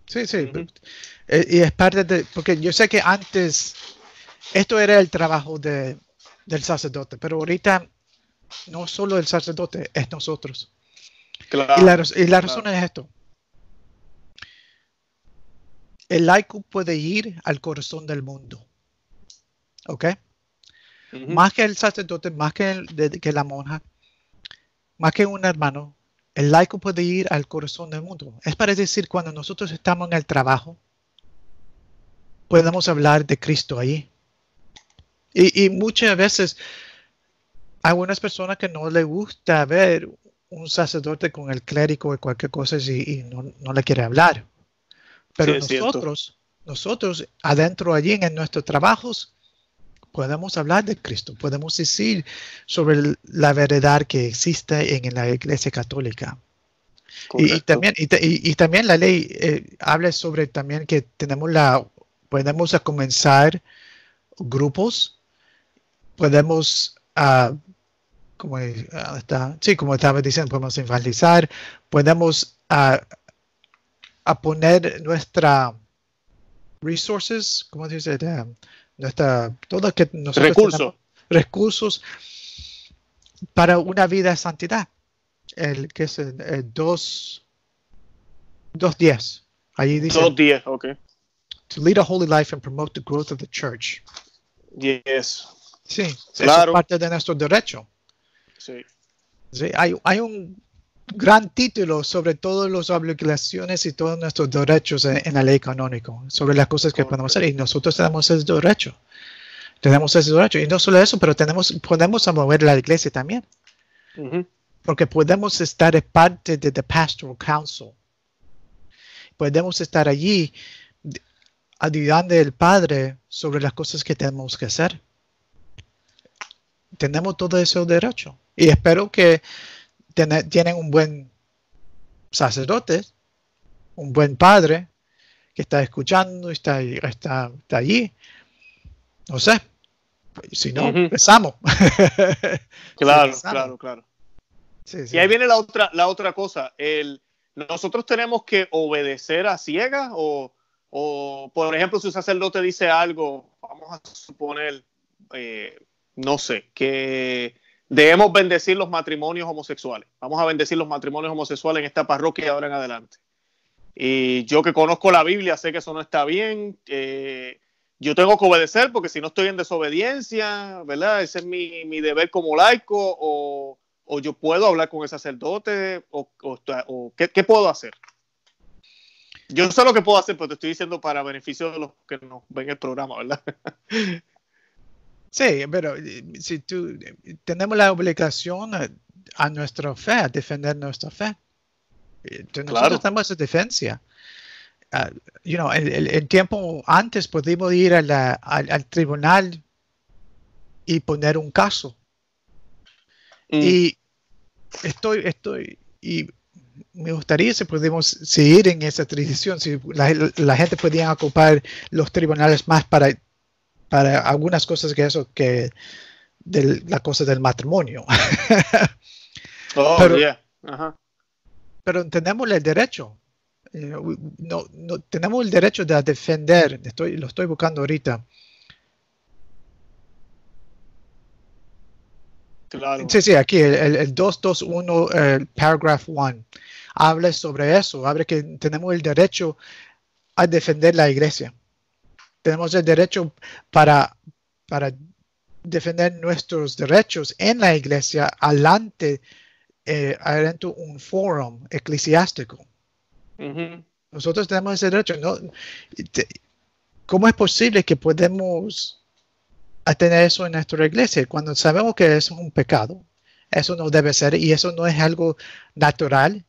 Sí, sí. Eh, y es parte de, porque yo sé que antes esto era el trabajo de, del sacerdote, pero ahorita no solo el sacerdote, es nosotros y la, razón es esto. El laico puede ir al corazón del mundo. ¿Ok? Más que el sacerdote, más que, que la monja, más que un hermano, el laico puede ir al corazón del mundo. Es para decir, cuando nosotros estamos en el trabajo, podemos hablar de Cristo ahí. Y, muchas veces hay algunas personas que no le gusta ver un sacerdote con el clérigo de cualquier cosa y, no, le quiere hablar. Pero nosotros, nosotros adentro allí en nuestros trabajos, podemos hablar de Cristo, podemos decir sobre la verdad que existe en la Iglesia Católica. Y, también, y, también la ley eh, habla sobre también que tenemos la, podemos comenzar grupos, podemos ah, como ah, está, sí, como estaba diciendo, podemos enfatizar, podemos ah, a poner nuestra resources, como dice? nuestra, todo que recursos. recursos para una vida de santidad. El que es el, dos, dos días. dice. Dos días, ok. To lead a holy life and promote the growth of the church. Yes. Sí, claro. es parte de nuestro derecho. Sí. hay, un gran título sobre todas las obligaciones y todos nuestros derechos en, la ley canónica, sobre las cosas que podemos hacer. Y nosotros tenemos ese derecho. Tenemos ese derecho. Y no solo eso, pero tenemos, podemos mover la iglesia también. Porque podemos estar parte de The Pastoral Council. Podemos estar allí ayudando al Padre sobre las cosas que tenemos que hacer tenemos todos esos derechos. Y espero que tienen un buen sacerdote, un buen padre que está escuchando y está, está, allí. No sé. Si no, (laughs) empezamos. claro, claro, claro, Y ahí viene la otra, la otra cosa. El, ¿Nosotros tenemos que obedecer a ciegas? O, o, por ejemplo, si un sacerdote dice algo, vamos a suponer, eh, no sé, que debemos bendecir los matrimonios homosexuales. Vamos a bendecir los matrimonios homosexuales en esta parroquia de ahora en adelante. Y yo que conozco la Biblia sé que eso no está bien. Eh, yo tengo que obedecer porque si no estoy en desobediencia, ¿verdad? Ese es mi, deber como laico o, yo puedo hablar con el sacerdote o, ¿qué, puedo hacer. Yo no sé lo que puedo hacer, pero te estoy diciendo para beneficio de los que nos ven el programa, ¿verdad? (laughs) Sí, pero eh, si tú eh, tenemos la obligación eh, a, nuestra fe, a defender nuestra fe. Nosotros estamos en defensa. Ah, you know, el, tiempo antes podíamos ir al, tribunal y poner un caso. Mm. Y estoy, estoy, y me gustaría si podemos seguir en esa tradición, si la gente podía ocupar los tribunales más para para algunas cosas que eso que de la cosa del matrimonio. (laughs) oh, pero, pero tenemos el derecho. Eh, no, no, tenemos el derecho de defender, estoy, lo estoy buscando ahorita, Sí, sí, aquí el, el 221, el paragraph 1, habla sobre eso, habla que tenemos el derecho a defender la iglesia tenemos el derecho para, para defender nuestros derechos en la iglesia adelante eh, un foro eclesiástico. Nosotros tenemos ese derecho. ¿no? ¿Cómo es posible que podemos tener eso en nuestra iglesia cuando sabemos que es un pecado? Eso no debe ser y eso no es algo natural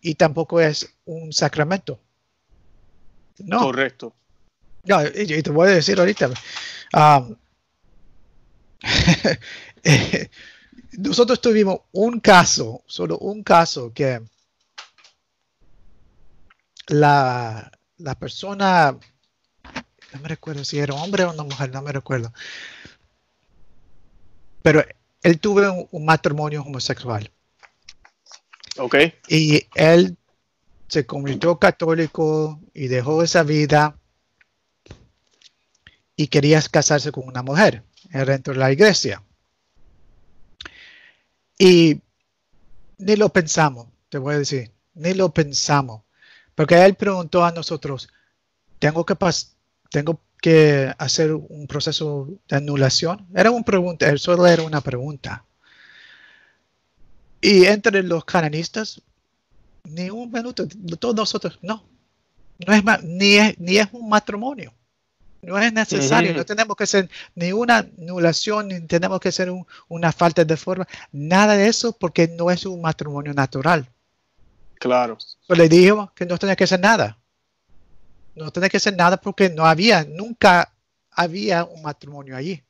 y tampoco es un sacramento. No. Correcto. No, y, te voy a decir ahorita. Ah, (laughs) eh, nosotros tuvimos un caso, solo un caso, que la, persona, no me recuerdo si era hombre o una mujer, no me recuerdo, pero él tuvo un, matrimonio homosexual. Ok. Y él se convirtió católico y dejó esa vida y querías casarse con una mujer, eh, dentro de la iglesia. Y ni lo pensamos, te voy a decir, ni lo pensamos, porque él preguntó a nosotros, ¿tengo que, tengo que hacer un proceso de anulación? Era una pregunta, él solo era una pregunta. Y entre los canonistas, ni un minuto, todos nosotros, no, no ni es un matrimonio. No es necesario, no tenemos que hacer ni una anulación, ni tenemos que hacer una falta de forma, nada de eso porque no es un matrimonio natural. Claro. Pero pues le dijo que no tenía que hacer nada. No tenía que hacer nada porque no había, nunca había un matrimonio allí.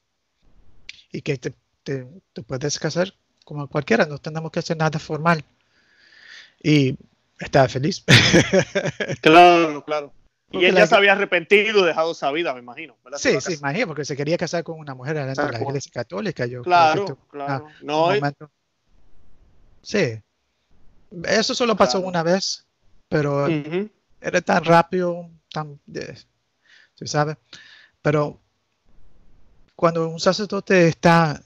Y que te, te puedes casar como cualquiera, no tenemos que hacer nada formal. Y estaba feliz. (laughs) claro, claro. Y ella se había arrepentido dejado esa vida, me imagino. Sí, sí, imagino, porque se quería casar con una mujer de la iglesia católica. claro, claro. Sí. Eso solo pasó una vez, pero era tan rápido, tan. sabes? Pero cuando un sacerdote está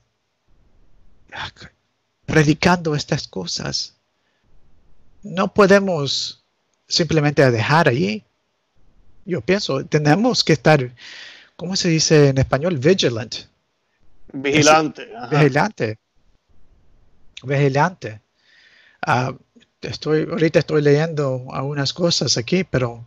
ah, predicando estas cosas, no podemos simplemente dejar allí yo pienso, tenemos que estar, ¿cómo se dice en español? Vigilant. Vigilante. vigilante. Vigilante. Ah, estoy, ahorita estoy leyendo algunas cosas aquí, pero...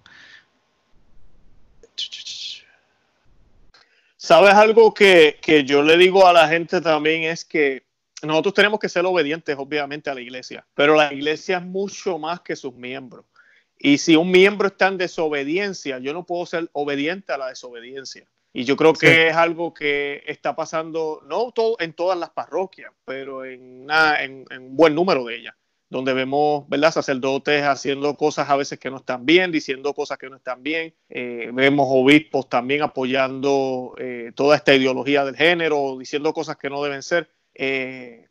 ¿Sabes algo que, que yo le digo a la gente también? Es que nosotros tenemos que ser obedientes, obviamente, a la iglesia, pero la iglesia es mucho más que sus miembros. Y si un miembro está en desobediencia, yo no puedo ser obediente a la desobediencia. Y yo creo que es algo que está pasando, no en todas las parroquias, pero en, un buen número de ellas, donde vemos ¿verdad? sacerdotes haciendo cosas a veces que no están bien, diciendo cosas que no están bien. Eh, vemos obispos también apoyando eh, toda esta ideología del género, diciendo cosas que no deben ser. Eh,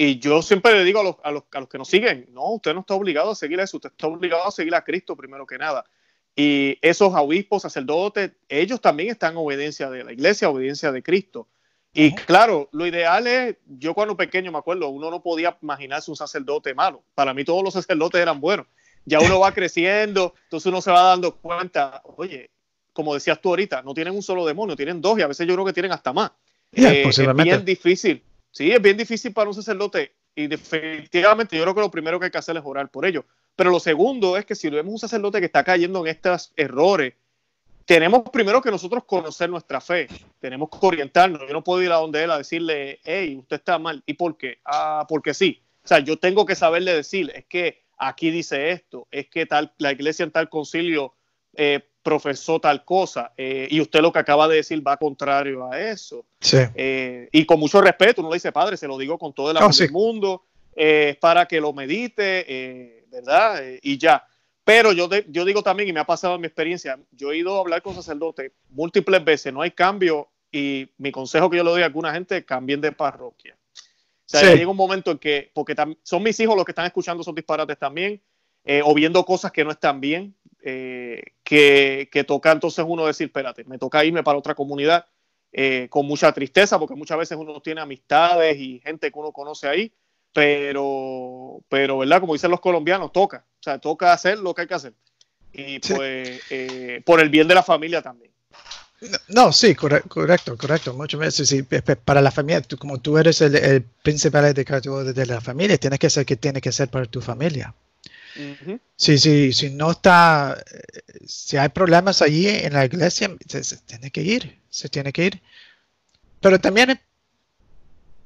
y yo siempre le digo a los, los, que nos siguen, no, usted no está obligado a seguir a eso, usted está obligado a seguir a Cristo primero que nada. Y esos obispos, sacerdotes, ellos también están en obediencia de la iglesia, obediencia de Cristo. Y claro, lo ideal es, yo cuando pequeño me acuerdo, uno no podía imaginarse un sacerdote malo. Para mí todos los sacerdotes eran buenos. Ya uno va (laughs) creciendo, entonces uno se va dando cuenta, oye, como decías tú ahorita, no tienen un solo demonio, tienen dos y a veces yo creo que tienen hasta más. Eh, es bien difícil, Sí, es bien difícil para un sacerdote y definitivamente yo creo que lo primero que hay que hacer es orar por ello. Pero lo segundo es que si vemos un sacerdote que está cayendo en estos errores, tenemos primero que nosotros conocer nuestra fe, tenemos que orientarnos. Yo no puedo ir a donde él a decirle, hey, usted está mal. ¿Y por qué? Ah, porque sí. O sea, yo tengo que saberle decir, es que aquí dice esto, es que tal, la iglesia en tal concilio eh, profesó tal cosa eh, y usted lo que acaba de decir va contrario a eso. Eh, y con mucho respeto, uno le dice, padre, se lo digo con todo el amor mundo, eh, para que lo medite, ¿verdad? y ya. Pero yo, yo digo también, y me ha pasado en mi experiencia, yo he ido a hablar con sacerdotes múltiples veces, no hay cambio, y mi consejo que yo le doy a alguna gente, cambien de parroquia. O sea, llega un momento en que, porque son mis hijos los que están escuchando esos disparates también, eh, o viendo cosas que no están bien, eh, que, toca entonces uno decir, espérate, me toca irme para otra comunidad eh, con mucha tristeza, porque muchas veces uno tiene amistades y gente que uno conoce ahí, pero, pero ¿verdad? Como dicen los colombianos, toca, o sea, toca hacer lo que hay que hacer. Y pues por el bien de la familia también. No, sí, correcto, correcto. Muchas veces sí, para la familia, como tú eres el, principal educador de la familia, tienes que hacer que tiene que ser para tu familia. Sí, sí, si no está, eh, si hay problemas allí en la iglesia, se, tiene que ir, se tiene que ir. Pero también,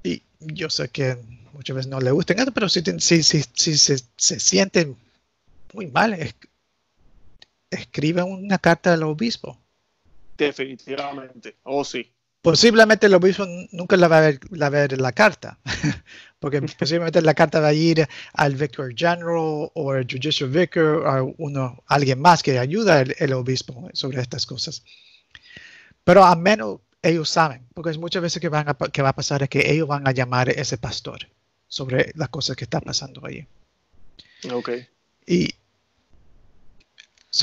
y yo sé que muchas veces no le gusta pero si, si, si, si se, se sienten muy mal, es, escribe una carta al obispo. Definitivamente, oh sí. Posiblemente el obispo nunca la va a ver, la, carta, (laughs) porque posiblemente la carta va a ir al Vicar General o al Judicial Vicar o uno, alguien más que ayuda al el obispo sobre estas cosas. Pero a menos ellos saben, porque muchas veces que, que va a pasar es que ellos van a llamar a ese pastor sobre las cosas que está pasando allí. Ok. Y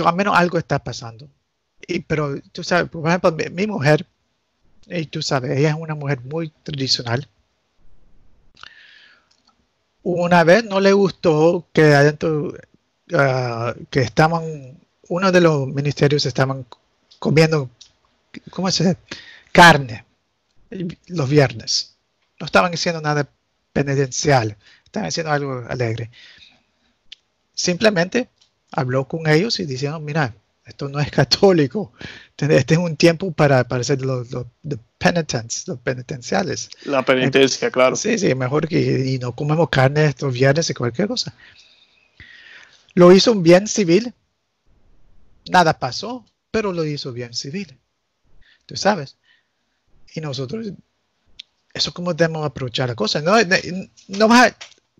al menos algo está pasando. pero tú sabes, por ejemplo, mi mujer y tú sabes, ella es una mujer muy tradicional. Una vez no le gustó que adentro, ah, que estaban, uno de los ministerios estaban comiendo, ¿cómo se dice? Carne los viernes. No estaban haciendo nada penitencial, estaban haciendo algo alegre. Simplemente habló con ellos y dijeron, mira, esto no es (laughs) católico. Este, este es un tiempo para, hacer los, penitents, los penitenciales. La penitencia, em, claro. Sí, sí, mejor que y no comemos carne estos viernes y cualquier cosa. Lo hizo un bien civil. Nada pasó, pero lo hizo bien civil. Tú sabes. Y nosotros, eso es como debemos aprovechar la cosa. No, no,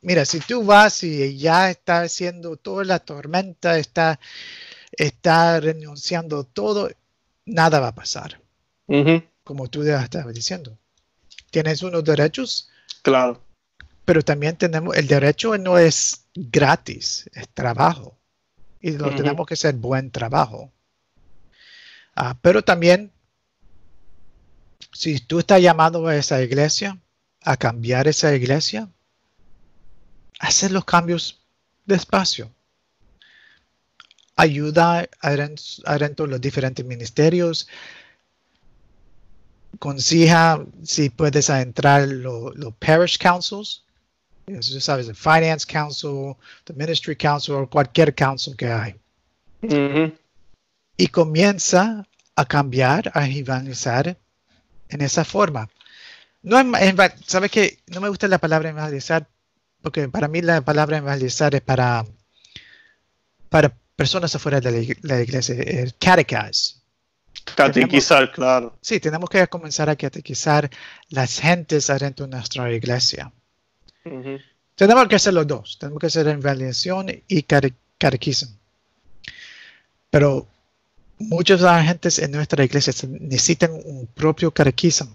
mira, si tú vas y ya está haciendo toda la tormenta, está está renunciando todo, nada va a pasar. Como tú ya estabas diciendo. Tienes unos derechos. Claro. Pero también tenemos, el derecho no es gratis, es trabajo. Y lo tenemos que hacer buen trabajo. Ah, pero también, si tú estás llamado a esa iglesia, a cambiar esa iglesia, hacer los cambios despacio ayuda a de los diferentes ministerios, Consija si puedes entrar los parish councils, eso sabes, el finance council, the ministry council o cualquier council que hay. Y comienza a cambiar, a evangelizar en esa forma. No, ¿Sabes que No me gusta la palabra evangelizar porque para mí la palabra evangelizar es para, para personas afuera de la, iglesia, el Catequizar, claro. Sí, tenemos que comenzar a catequizar las gentes adentro de nuestra iglesia. Tenemos que hacer los dos. Tenemos que hacer evangelización y catequismo. Pero muchas gentes en nuestra iglesia necesitan un propio catequismo.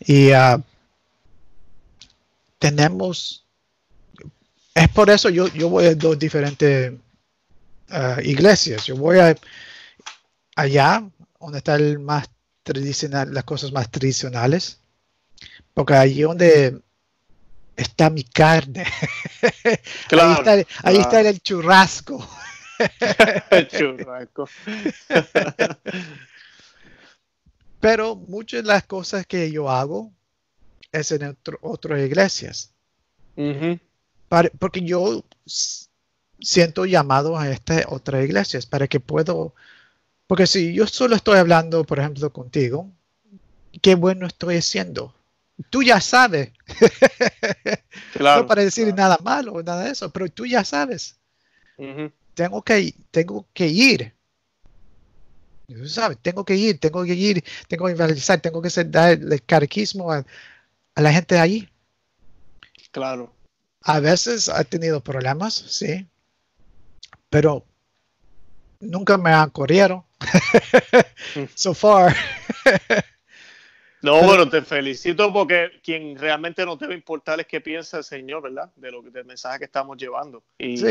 Y ah, tenemos... Es por eso yo, yo voy a dos diferentes eh, iglesias. Yo voy a, allá donde están más tradicional, las cosas más tradicionales, porque allí donde está mi carne. (laughs) ahí, está, el churrasco. (laughs) el churrasco. (laughs) Pero muchas de las cosas que yo hago es en otras iglesias. porque yo siento llamado a esta otra iglesia, es para que puedo, porque si yo solo estoy hablando, por ejemplo, contigo, qué bueno estoy haciendo. Tú ya sabes. (laughs) Claro, no para decir nada malo, nada de eso, pero tú ya sabes. tengo, que, tengo que ir. Tú sabes, tengo que ir, tengo que ir, tengo que evangelizar, tengo que dar el carquismo a, a la gente de allí. Claro. A veces ha tenido problemas, sí, pero nunca me corrido (laughs) so far. No, bueno, te felicito porque quien realmente no te va a importar es qué piensa el Señor, ¿verdad? De lo que del mensaje que estamos llevando. Y,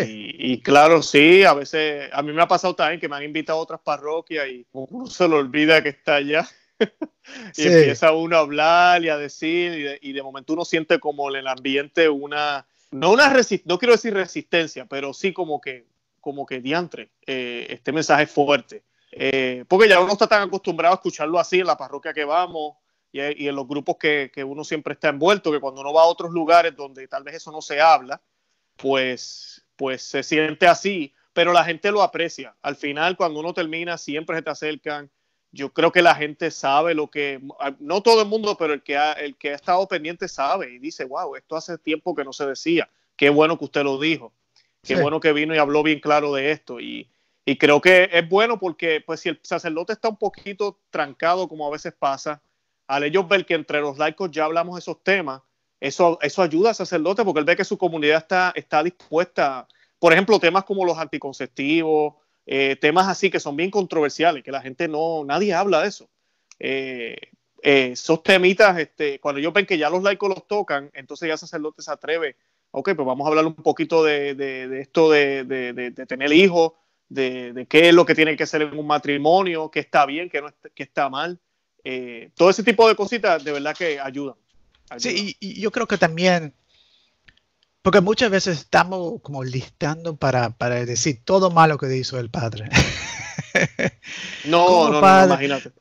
y, claro, sí, a veces, a mí me ha pasado también que me han invitado a otras parroquias y uno se lo olvida que está allá. (laughs) y empieza uno a hablar y a decir, y de, momento uno siente como en el ambiente una, no una no quiero decir resistencia, pero sí como que como que diantre, eh, este mensaje es fuerte. Eh, porque ya uno está tan acostumbrado a escucharlo así en la parroquia que vamos y, en los grupos que, que, uno siempre está envuelto, que cuando uno va a otros lugares donde tal vez eso no se habla, pues, pues se siente así, pero la gente lo aprecia. Al final, cuando uno termina, siempre se te acercan. Yo creo que la gente sabe lo que, no todo el mundo, pero el que ha, el que ha estado pendiente sabe y dice, wow, esto hace tiempo que no se decía, qué bueno que usted lo dijo. Qué bueno que vino y habló bien claro de esto. Y, creo que es bueno porque pues si el sacerdote está un poquito trancado, como a veces pasa, al ellos ver que entre los laicos ya hablamos esos temas, eso, eso ayuda al sacerdote porque él ve que su comunidad está, está dispuesta. Por ejemplo, temas como los anticonceptivos, eh, temas así que son bien controversiales, que la gente no, nadie habla de eso. Eh, eh, esos temitas, este, cuando ellos ven que ya los laicos los tocan, entonces ya el sacerdote se atreve ok, pues vamos a hablar un poquito de, esto de, tener hijos, de, qué es lo que tiene que ser en un matrimonio, qué está bien, qué, no está, qué está mal. Eh, todo ese tipo de cositas de verdad que ayudan. Sí, y, yo creo que también, porque muchas veces estamos como listando para, para decir todo malo que hizo el padre. (laughs) no, no, no, imagínate.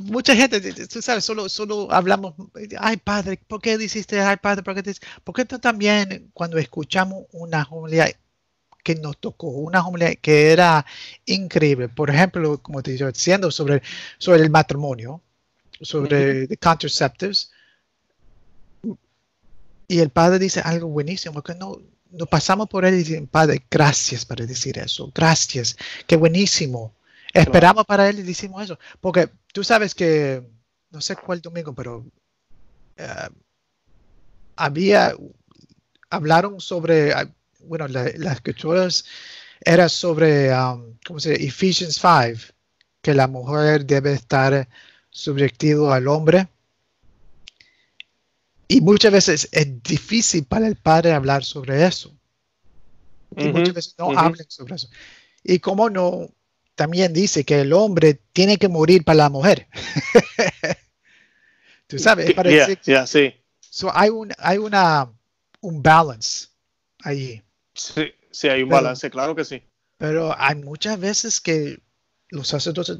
Mucha gente, tú sabes, solo, solo hablamos, ay padre, ¿por qué dijiste, ay padre, por qué, te...? también cuando escuchamos una homilía que nos tocó, una homilía que era increíble, por ejemplo, como te estoy diciendo, sobre, sobre el matrimonio, sobre mm contraceptives, y el padre dice algo buenísimo, que no, nos pasamos por él y dicen, Padre, gracias para decir eso, gracias, qué buenísimo. Esperamos para él y decimos eso, porque tú sabes que, no sé cuál domingo, pero eh, había, hablaron sobre, ah, bueno, las la escrituras era sobre, um, ¿cómo se dice? Ephesians 5, que la mujer debe estar subjetivo al hombre y muchas veces es difícil para el padre hablar sobre eso. Y muchas veces no hablan sobre eso. Y como no, también dice que el hombre tiene que morir para la mujer. (laughs) Tú sabes, para yeah, hay un, hay una, un balance ahí. Sí, sí, hay un balance, claro que sí. Pero hay muchas veces que los sacerdotes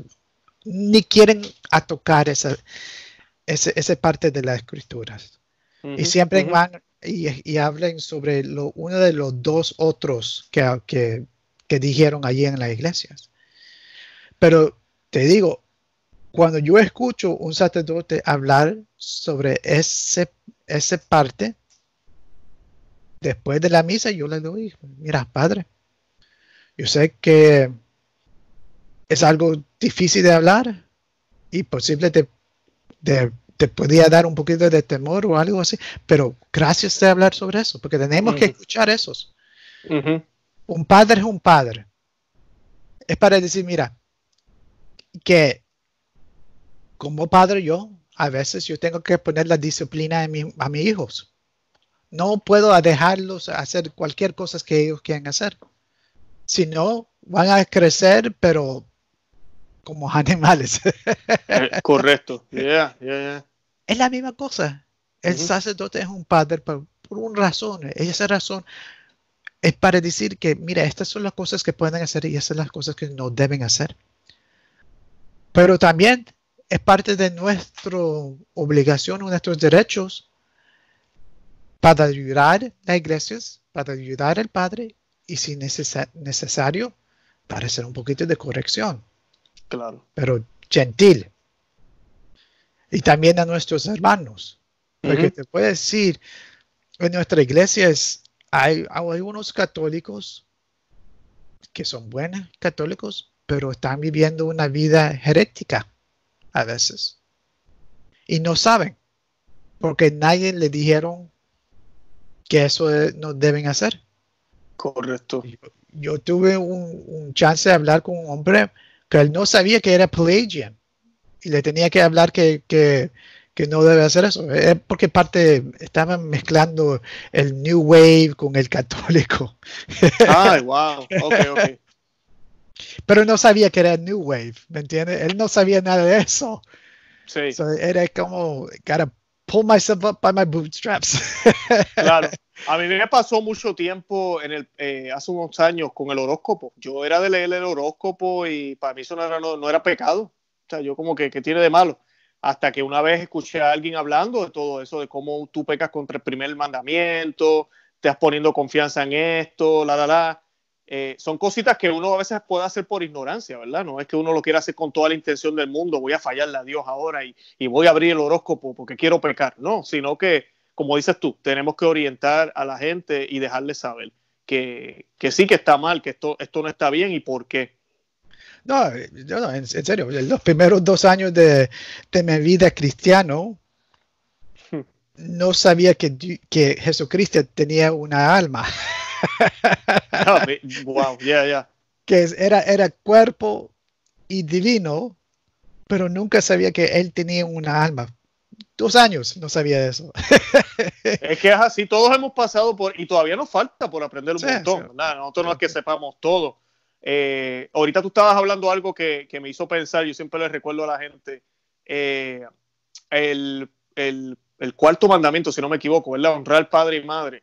ni quieren a tocar esa, parte de las escrituras y siempre van y, hablen sobre lo, uno de los dos otros que, que, dijeron allí en las iglesias. Pero te digo, cuando yo escucho un sacerdote hablar sobre ese, ese parte, después de la misa yo le doy, mira, padre, yo sé que es algo difícil de hablar y posible de te podía dar un poquito de temor o algo así, pero gracias de hablar sobre eso, porque tenemos que escuchar esos. Un padre es un padre. Es para decir, mira, que como padre yo, a veces yo tengo que poner la disciplina a, mis hijos. No puedo dejarlos hacer cualquier cosa que ellos quieran hacer. Si no, van a crecer, pero como (laughs) animales. Eh, correcto. Yeah, yeah, yeah. Es la misma cosa. El sacerdote es un padre por, un una razón. Esa razón es para decir que, mira, estas son las cosas que pueden hacer y estas son las cosas que no deben hacer. Pero también es parte de nuestra obligación, nuestros derechos para ayudar a las iglesias, para ayudar al Padre y si es necesario, para hacer un poquito de corrección. Claro. Pero gentil, y también a nuestros hermanos. Porque te puedo decir, en nuestra iglesia es, hay, hay unos católicos que son buenos católicos, pero están viviendo una vida herética a veces. Y no saben, porque nadie le dijeron que eso no deben hacer. Correcto. Yo, tuve un, un, chance de hablar con un hombre que él no sabía que era pelagian y le tenía que hablar que, no debe hacer eso. Es eh, porque parte estaban mezclando el New Wave con el católico. Ay, wow. Ok, ok. (laughs) Pero no sabía que era New Wave, ¿me entiendes? Él no sabía nada de eso. Sí. era como, gotta pull myself up by my bootstraps. (laughs) claro. A mí me pasó mucho tiempo en el, eh, hace unos años con el horóscopo. Yo era de leer el horóscopo y para mí eso no era pecado yo como que, ¿qué tiene de malo? Hasta que una vez escuché a alguien hablando de todo eso, de cómo tú pecas contra el primer mandamiento, te estás poniendo confianza en esto, la. Eh, son cositas que uno a veces puede hacer por ignorancia, ¿verdad? No es que uno lo quiera hacer con toda la intención del mundo, voy a fallarle a Dios ahora y, y voy a abrir el horóscopo porque quiero pecar, no, sino que, como dices tú, tenemos que orientar a la gente y dejarle saber que, que sí que está mal, que esto, esto no está bien y por qué. No, yo no, en, serio, los primeros dos años de, de mi vida cristiano, no sabía que, que Jesucristo tenía una alma. (laughs) Ah, wow, ya ya. Que era, era cuerpo y divino, pero nunca sabía que él tenía una alma. Dos años no sabía eso. (laughs) es que es así, todos hemos pasado por, y todavía nos falta por aprender un montón. ¿verdad? nosotros no es que sepamos todo, eh, ahorita tú estabas hablando algo que, me hizo pensar, yo siempre le recuerdo a la gente, eh, el, cuarto mandamiento, si no me equivoco, ¿verdad? Honrar padre y madre.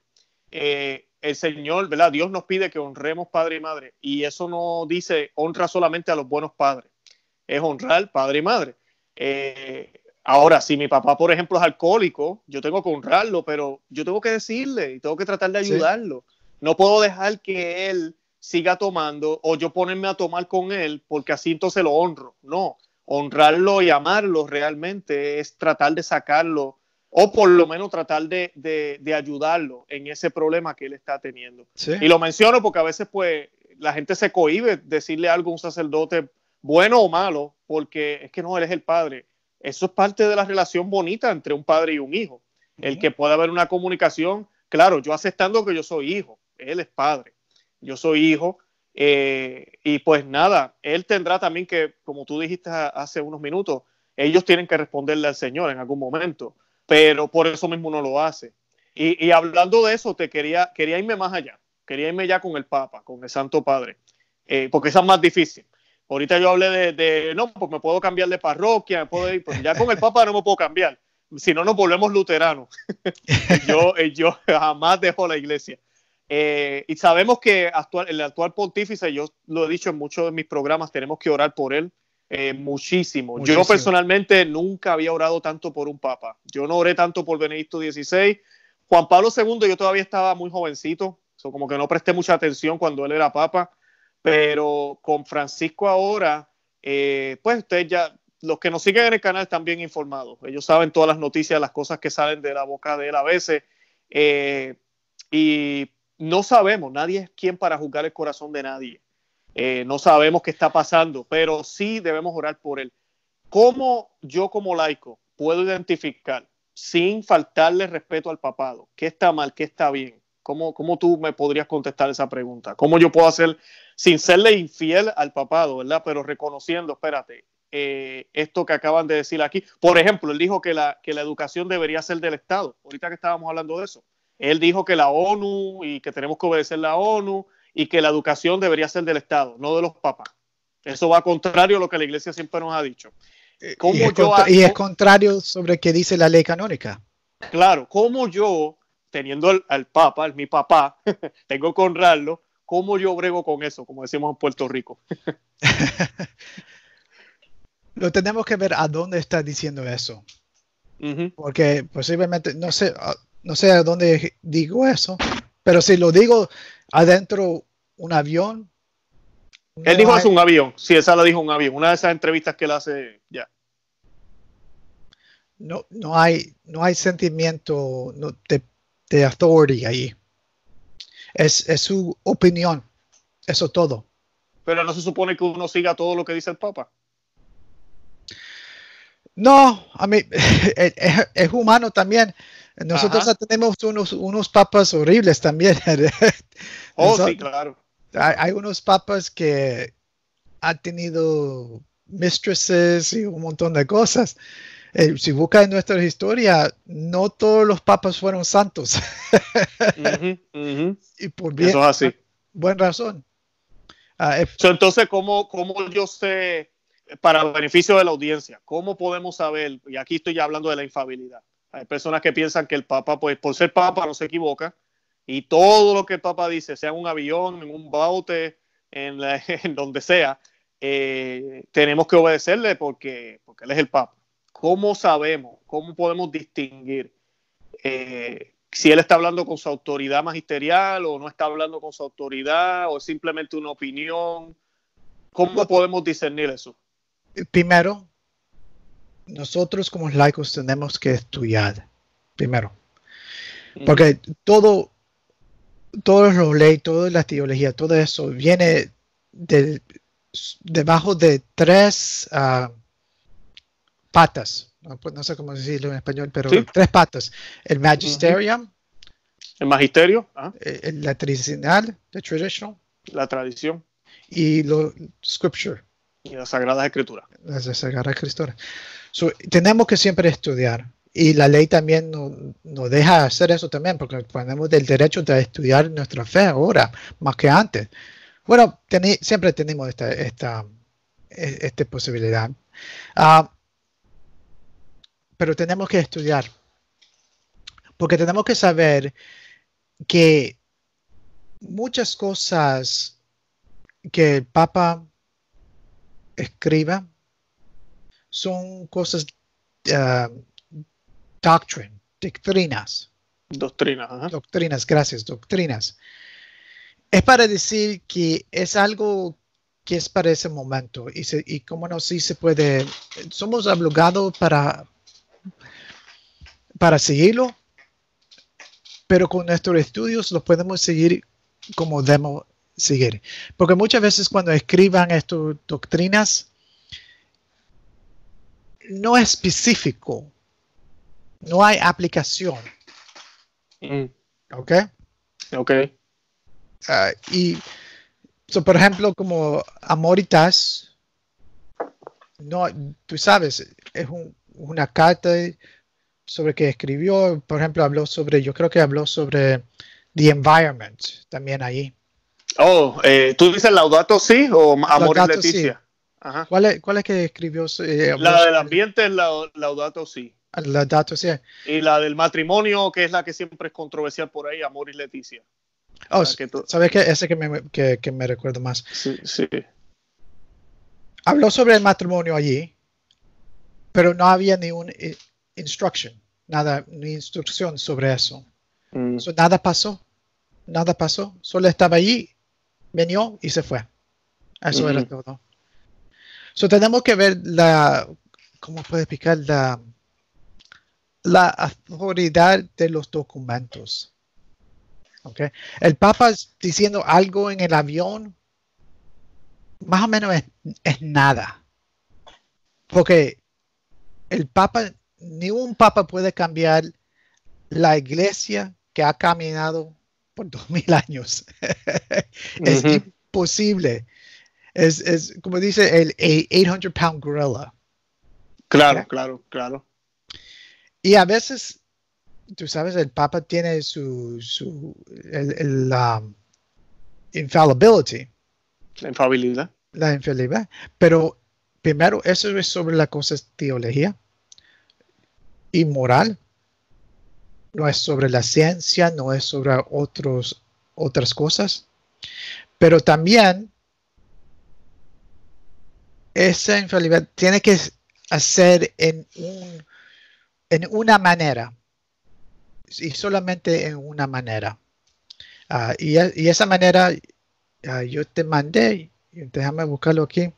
Eh, el Señor, ¿verdad? Dios nos pide que honremos padre y madre, y eso no dice honra solamente a los buenos padres, es honrar padre y madre. ahora, si mi papá, por ejemplo, es alcohólico, yo tengo que honrarlo, pero yo tengo que decirle y tengo que tratar de ayudarlo. No puedo dejar que él siga tomando o yo ponerme a tomar con él porque así entonces lo honro. No, honrarlo y amarlo realmente es tratar de sacarlo o por lo menos tratar de, ayudarlo en ese problema que él está teniendo. Y lo menciono porque a veces pues la gente se cohíbe decirle algo a un sacerdote bueno o malo porque es que no, eres el padre. Eso es parte de la relación bonita entre un padre y un hijo. El que pueda haber una comunicación, claro, yo aceptando que yo soy hijo, él es padre yo soy hijo. Eh, y pues nada, él tendrá también que, como tú dijiste hace unos minutos, ellos tienen que responderle al Señor en algún momento, pero por eso mismo no lo hace. Y, hablando de eso, te quería, quería irme más allá, quería irme ya con el Papa, con el Santo Padre, eh, porque esa es más difícil. Ahorita yo hablé de, no, pues me puedo cambiar de parroquia, puedo ir, pues ya con el Papa no me puedo cambiar, si no nos volvemos luteranos. (laughs) yo, yo jamás dejo la iglesia. Eh, y sabemos que actual, el actual pontífice, yo lo he dicho en muchos de mis programas, tenemos que orar por él eh, muchísimo. Yo personalmente nunca había orado tanto por un papa. Yo no oré tanto por Benedicto XVI. Juan Pablo II, yo todavía estaba muy jovencito, como que no presté mucha atención cuando él era papa, pero con Francisco ahora, eh, pues ustedes ya, los que nos siguen en el canal están bien informados. Ellos saben todas las noticias, las cosas que salen de la boca de él a veces. y no sabemos, nadie es quien para juzgar el corazón de nadie. Eh, no sabemos qué está pasando, pero sí debemos orar por él. ¿Cómo yo como laico puedo identificar sin faltarle respeto al papado qué está mal, qué está bien? ¿Cómo, tú me podrías contestar esa pregunta? ¿Cómo yo puedo hacer sin serle infiel al papado, verdad? Pero reconociendo, espérate, eh, esto que acaban de decir aquí. Por ejemplo, él dijo que la, que la educación debería ser del Estado. Ahorita que estábamos hablando de eso. Él dijo que la ONU y que tenemos que obedecer la ONU y que la educación debería ser del Estado, no de los papás. Eso va contrario a lo que la iglesia siempre nos ha dicho. Eh, y, es contrario sobre qué dice la ley canónica. Claro, como yo, teniendo al, Papa, mi papá, (laughs) tengo que honrarlo, ¿cómo yo brego con eso? Como decimos en Puerto Rico. (laughs) Lo tenemos que ver a dónde está diciendo eso. Porque posiblemente, no sé, no sé a dónde digo eso, pero si lo digo adentro un avión. Él dijo es un avión, sí, esa la dijo un avión, una de esas entrevistas que él hace ya. No, no, hay, no hay sentimiento de, de autoridad ahí. Es, su opinión, eso todo. Pero no se supone que uno siga todo lo que dice el Papa. No, a mí (laughs) es, es humano también nosotros tenemos unos, papas horribles también. (laughs) oh, sí, claro. Hay, unos papas que han tenido mistresses y un montón de cosas. Eh, si busca en nuestra historia, no todos los papas fueron santos. (laughs) Y por bien, Eso es así. Buen razón. Ah, eh, entonces, ¿cómo, ¿cómo yo sé, para el beneficio de la audiencia, cómo podemos saber, y aquí estoy ya hablando de la infabilidad, hay personas que piensan que el Papa, pues por ser Papa, no se equivoca. Y todo lo que el Papa dice, sea en un avión, en un baute, en, (laughs) donde sea, eh, tenemos que obedecerle porque, porque él es el Papa. ¿Cómo sabemos? ¿Cómo podemos distinguir eh, si él está hablando con su autoridad magisterial o no está hablando con su autoridad o es simplemente una opinión? ¿Cómo podemos discernir eso? Primero, nosotros como laicos tenemos que estudiar primero. Mm. Porque todo, todos los leyes, toda la teología, todo eso viene de, debajo de tres ah, patas. Pues no, sé cómo decirlo en español, pero tres patas. El magisterium. El magisterio. Ah. Eh, la tradicional, la La tradición. Y lo scripture y las Sagradas Escrituras. Las Sagradas Escrituras. tenemos que siempre estudiar y la ley también nos deja hacer eso también porque tenemos el derecho de estudiar nuestra fe ahora más que antes. Bueno, siempre tenemos esta, esta, e-, posibilidad. Ah, pero tenemos que estudiar porque tenemos que saber que muchas cosas que el Papa escriba, son cosas, ah, doctrinas. Doctrinas, Doctrinas, gracias, doctrinas. Es para decir que es algo que es para ese momento y, se, y como no, si se puede, somos abogados para, para seguirlo, pero con nuestros estudios lo podemos seguir como demo, seguir. Porque muchas veces cuando escriban estas doctrinas, no es específico, no hay aplicación. Mm. ¿Ok? Ok. Ah, y, por ejemplo, como Amoritas, no, tú sabes, es una carta sobre que escribió, por ejemplo, habló sobre, yo creo que habló sobre the environment también ahí. Oh, eh, ¿tú dices Laudato sí o Amor y Leticia? ¿Cuál, es, ¿Cuál, que escribió? Eh, la del ambiente es Laudato sí. Ah, Laudato sí. Y la del matrimonio, que es la que siempre es controversial por ahí, Amor y Leticia. Oh, ¿sabes qué? Ese que me, que, más. Sí, sí. Habló sobre el matrimonio allí, pero no había ni un eh, instruction, nada, ni instrucción sobre eso. Mm. nada pasó, nada pasó, solo estaba allí venió y se fue. Eso era todo. tenemos que ver la, ¿cómo puede explicar? La, autoridad de los documentos. Okay. El Papa diciendo algo en el avión, más o menos es, es nada. Porque el Papa, ni un Papa puede cambiar la iglesia que ha caminado por dos (laughs) mil años. (laughs) es imposible. Es, como dice el 800 e, pound gorilla. Claro, claro, claro. Y a veces, tú sabes, el Papa tiene su, su um, infallibility. La infalibilidad. La infalibilidad. Pero primero, eso es sobre la cosa teología y moral no es sobre la ciencia, no es sobre otros, otras cosas, pero también esa infalibilidad tiene que hacer en, en una manera y solamente en una manera. Ah, y, esa manera ah, yo te mandé, déjame buscarlo aquí,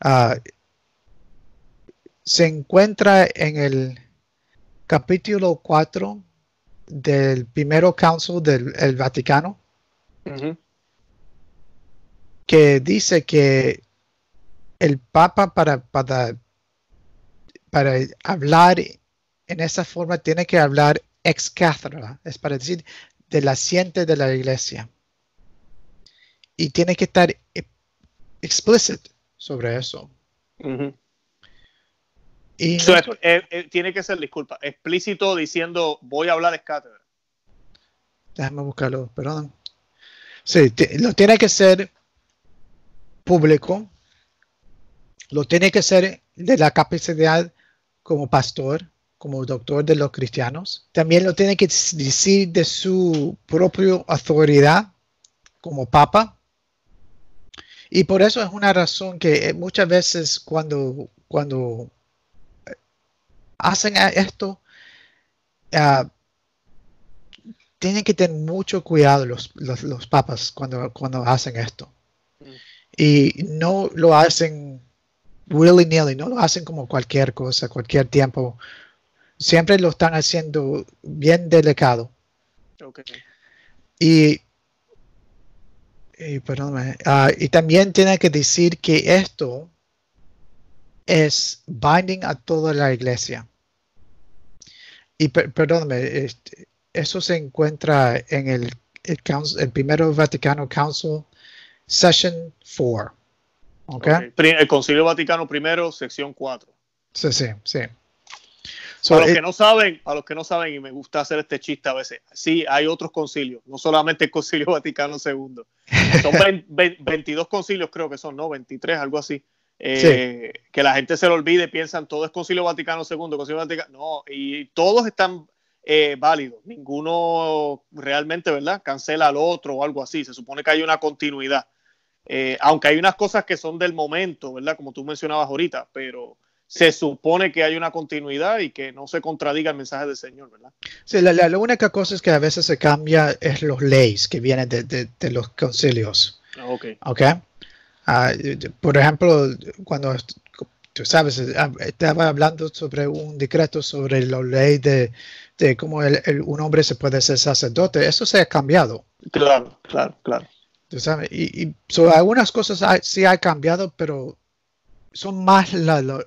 ah, se encuentra en el capítulo 4 del primero council del Vaticano, que dice que el Papa para, para hablar en esa forma tiene que hablar ex cathedra, es para decir, de la siente de la iglesia. Y tiene que estar eh, explicit sobre eso. Y eh, eh, eh, tiene que ser, disculpa, explícito diciendo voy a hablar de cátedra. Déjame buscarlo, perdón. Sí, lo tiene que ser público, lo tiene que ser de la capacidad como pastor, como doctor de los cristianos. También lo tiene que decir de su propia autoridad como papa. Y por eso es una razón que muchas veces cuando, cuando hacen esto, ah, tienen que tener mucho cuidado los, los, papas cuando, cuando hacen esto. Mm. Y no lo hacen willy-nilly, no lo hacen como cualquier cosa, cualquier tiempo. Siempre lo están haciendo bien delicado. Y, perdóname, ah, y también tiene que decir que esto es binding a toda la iglesia. Y per, perdóname, este, eso se encuentra en el, el, primero Vaticano Council, Session 4. El Concilio Vaticano I, sección 4. Sí, sí, sí. a los eh, que no saben, a los que no saben, y me gusta hacer este chiste a veces, sí, hay otros concilios, no solamente el Concilio (laughs) Vaticano II. Son 22 concilios, creo que son, ¿no? 23, algo así. Eh, que la gente se lo olvide, piensan todo es Concilio Vaticano II, Concilio Vaticano. No, y todos están eh, válidos. Ninguno realmente, ¿verdad? Cancela al otro o algo así. Se supone que hay una continuidad. Eh, aunque hay unas cosas que son del momento, ¿verdad? Como tú mencionabas ahorita, pero se supone que hay una continuidad y que no se contradiga el mensaje del Señor, ¿verdad? Sí, la, única cosa es que a veces se cambia es los leyes que vienen de, los concilios. Ah, ok okay. Ah, por ejemplo, cuando tú sabes, ah, estaba hablando sobre un decreto sobre la ley de, de cómo un hombre se puede ser sacerdote. Eso se ha cambiado. Claro, claro, claro. ¿Tú sabes? Y, y algunas cosas sí han cambiado, pero son más la,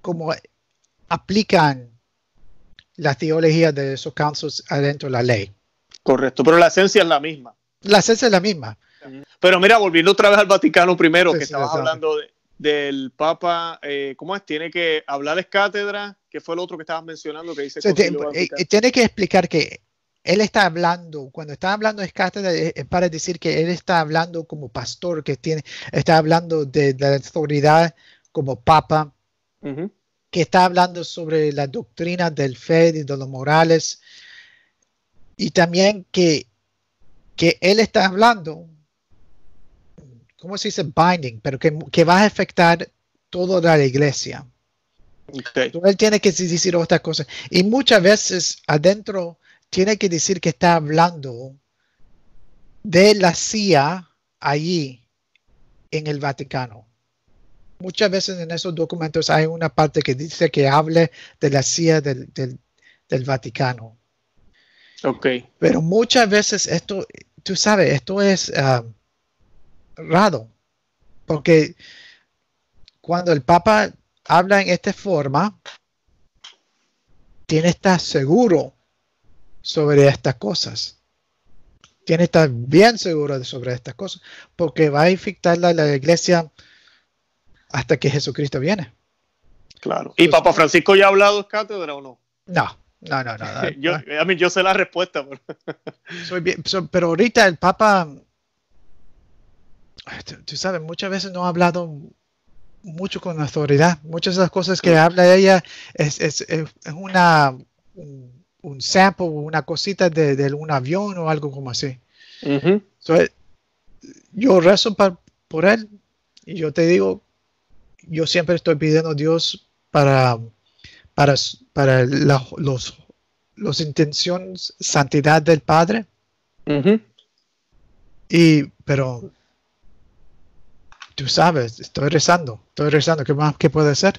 como aplican la teología de esos casos adentro de la ley. Correcto, pero la esencia es la misma. La esencia es la misma. Pero mira, volviendo otra vez al Vaticano primero, que estabas hablando del Papa, eh, ¿cómo es? Tiene que hablar de cátedra, que fue lo otro que estabas mencionando que dice... Tiene, eh, tiene que explicar que él está hablando, cuando está hablando de cátedra, es eh, para decir que él está hablando como pastor, que tiene, está hablando de, la autoridad como papa, que está hablando sobre la doctrina del fe y de los morales, y también que, que él está hablando ¿cómo se dice? Binding, pero que, que va a afectar toda la iglesia. Okay. Él tiene que decir otras cosas. Y muchas veces adentro tiene que decir que está hablando de la CIA allí en el Vaticano. Muchas veces en esos documentos hay una parte que dice que hable de la CIA del, Vaticano. Ok. Pero muchas veces esto, tú sabes, esto es... Ah, raro, porque cuando el Papa habla en esta forma, tiene que estar seguro sobre estas cosas. Tiene que estar bien seguro sobre estas cosas, porque va a infectar la, la iglesia hasta que Jesucristo viene. Claro. ¿Y Papa Francisco ya ha hablado en cátedra o no? No, no, no, no. (laughs) yo, mí, yo sé la respuesta. pero ahorita el Papa tú, sabes, muchas veces no ha hablado mucho con autoridad. Muchas de las cosas que habla ella es, es, una, un, un, una cosita de, un avión o algo como así. Eh, yo rezo por él y yo te digo, yo siempre estoy pidiendo a Dios para, para, para los, los intenciones, santidad del Padre. Y, pero tú sabes, estoy rezando, estoy rezando, ¿qué más ¿Qué puede ser?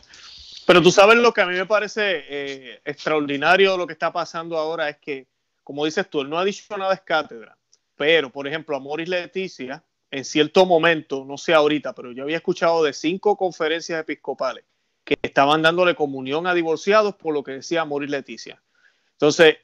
Pero tú sabes lo que a mí me parece eh, extraordinario lo que está pasando ahora es que, como dices tú, él no ha dicho nada de cátedra, pero por ejemplo a Moris Leticia, en cierto momento, no sé ahorita, pero yo había escuchado de cinco conferencias episcopales que estaban dándole comunión a divorciados por lo que decía Moris Leticia. Entonces,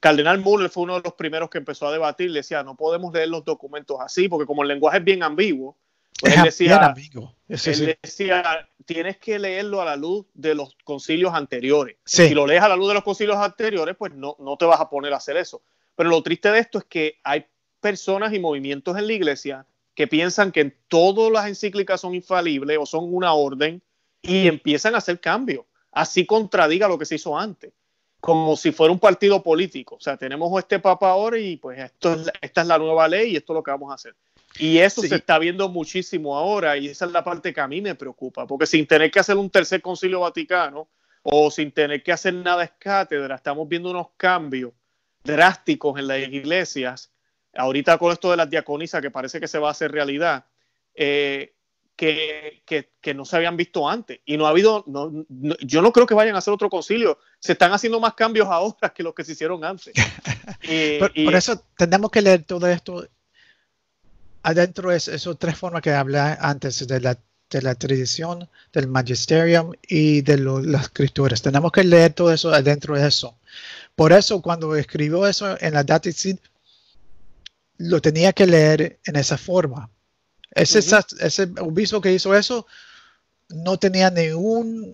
Cardenal Muller fue uno de los primeros que empezó a debatir, decía, no podemos leer los documentos así, porque como el lenguaje es bien ambiguo, pues él decía, tienes que leerlo a la luz de los concilios anteriores. Si lo lees a la luz de los concilios anteriores, pues no, no te vas a poner a hacer eso. Pero lo triste de esto es que hay personas y movimientos en la iglesia que piensan que todas las encíclicas son infalibles o son una orden y empiezan a hacer cambios. Así contradiga lo que se hizo antes, como si fuera un partido político. O sea, tenemos este papa ahora y pues esto es esta es la nueva ley y esto es lo que vamos a hacer. Y eso se está viendo muchísimo ahora y esa es la parte que a mí me preocupa, porque sin tener que hacer un tercer concilio vaticano o sin tener que hacer nada es cátedra, estamos viendo unos cambios drásticos en las iglesias, ahorita con esto de las diaconisas que parece que se va a hacer realidad, eh, que, que, que, no se habían visto antes. Y no ha habido, no, yo no creo que vayan a hacer otro concilio. Se están haciendo más cambios ahora que los que se hicieron antes. (laughs) Eh, por, y, por, eso tenemos que leer todo esto adentro es esas tres formas que hablé antes de la, de la tradición, del magisterium y de las escrituras. Tenemos que leer todo eso adentro de eso. Por eso cuando escribió eso en la dataset, lo tenía que leer en esa forma. Ese, obispo que hizo eso no tenía ninguna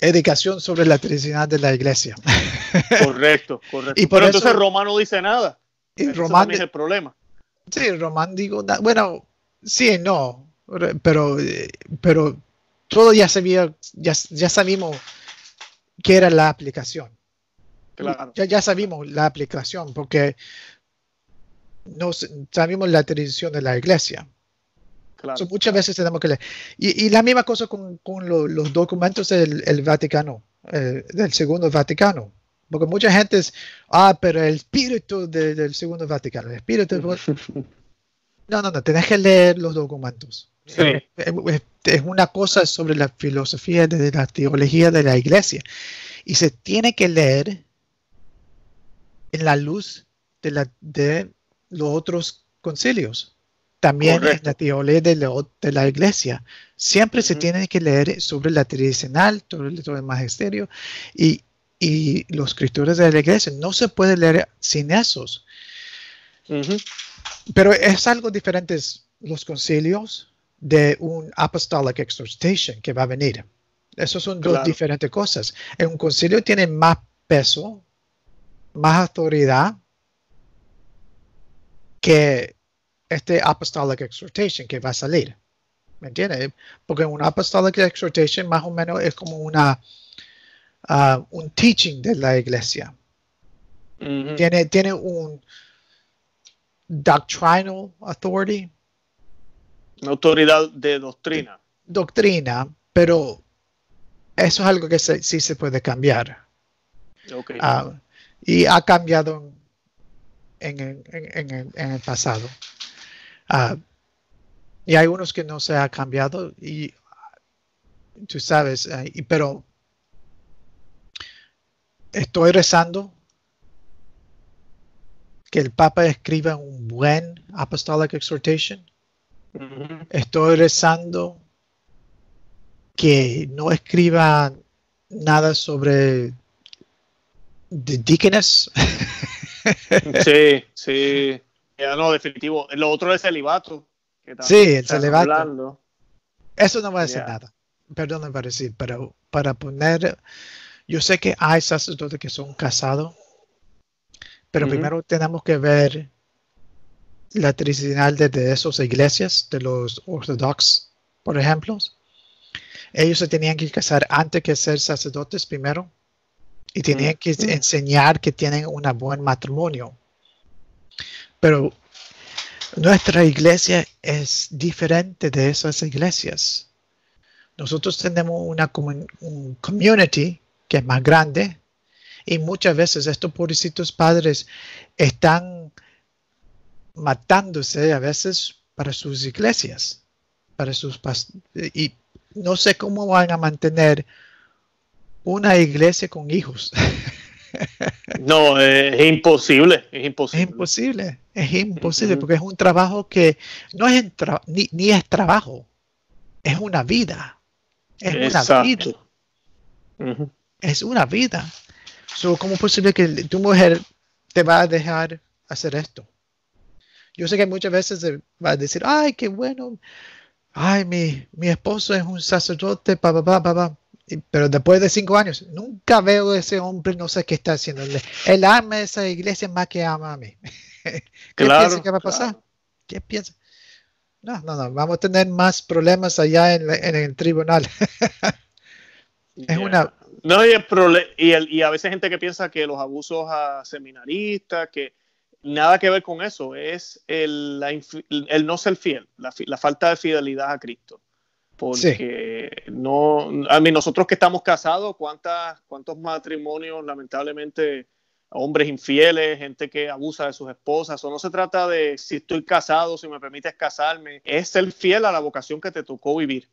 educación sobre la tradición de la iglesia. (laughs) Correcto, correcto. Y por eso, Roma no dice nada. Y Roma, es el problema. Sí, romántico. Bueno, sí, no. Pero, eh, pero todo ya sabía, ya, sabíamos que era la aplicación. Ya, ya sabíamos la aplicación porque no sabíamos la tradición de la iglesia. muchas veces tenemos que leer. Y, la misma cosa con, los documentos del Vaticano, eh, del Segundo Vaticano. Porque mucha gente es, ah, pero el espíritu del Segundo Vaticano, el espíritu... (laughs) No, no, no, tenés que leer los documentos. Es, una cosa sobre la filosofía de la teología de la iglesia. Y se tiene que leer en la luz de, los otros concilios. También es la teología de la, iglesia. Siempre se tiene que leer sobre la tradicional, sobre el magisterio. Y y los escritores de la iglesia. No se puede leer sin esos. Pero es algo diferente los concilios de un apostolic exhortation que va a venir. Esas son dos diferentes cosas. En un concilio tiene más peso, más autoridad que este apostolic exhortation que va a salir. ¿Me entiendes? Porque un apostolic exhortation más o menos es como una un teaching de la iglesia. tiene, tiene un doctrinal authority. Una autoridad de doctrina. Doctrina, pero eso es algo que sí se puede cambiar. Ah, y ha cambiado en, el pasado. Ah, y hay unos que no se ha cambiado y tú sabes, ah, pero estoy rezando que el Papa escriba un buen apostolic exhortation. Estoy rezando que no escriba nada sobre the sí, (laughs) sí. Ya no, definitivo. Lo otro es celibato. sí, el celibato. Eso no va a decir nada. Perdón para decir, pero para poner yo sé que hay sacerdotes que son casados, pero primero tenemos que ver la tradicional de, esas iglesias, de los ortodoxos, por ejemplo. Ellos se tenían que casar antes que ser sacerdotes primero y tenían que enseñar que tienen un buen matrimonio. Pero nuestra iglesia es diferente de esas iglesias. Nosotros tenemos una comunidad community es más grande. Y muchas veces estos pobrecitos padres están matándose a veces para sus iglesias, para sus y no sé cómo van a mantener una iglesia con hijos. (laughs) No, es imposible, es imposible. Es imposible, imposible, porque es un trabajo que no es ni, es trabajo, es una vida, es una vida es una vida. So, ¿Cómo es posible que tu mujer te va a dejar hacer esto? Yo sé que muchas veces va a decir, ay, qué bueno, ay, mi, mi esposo es un sacerdote, pa, pa, pa, pa, pero después de cinco años, nunca veo a ese hombre, no sé qué está haciendo. Él ama a esa iglesia más que ama a mí. (laughs) ¿Qué claro, piensa que va a pasar? ¿Qué piensas? No, no, no, vamos a tener más problemas allá en, el tribunal. (laughs) es una no, y, y, y, a veces gente que piensa que los abusos a seminaristas, que nada que ver con eso, es el, la no ser fiel, la, la, falta de fidelidad a Cristo. Porque no, a mí, nosotros que estamos casados, ¿cuántas, ¿cuántos matrimonios lamentablemente hombres infieles, gente que abusa de sus esposas. O no se trata de si estoy casado, si me permites casarme. Es ser fiel a la vocación que te tocó vivir.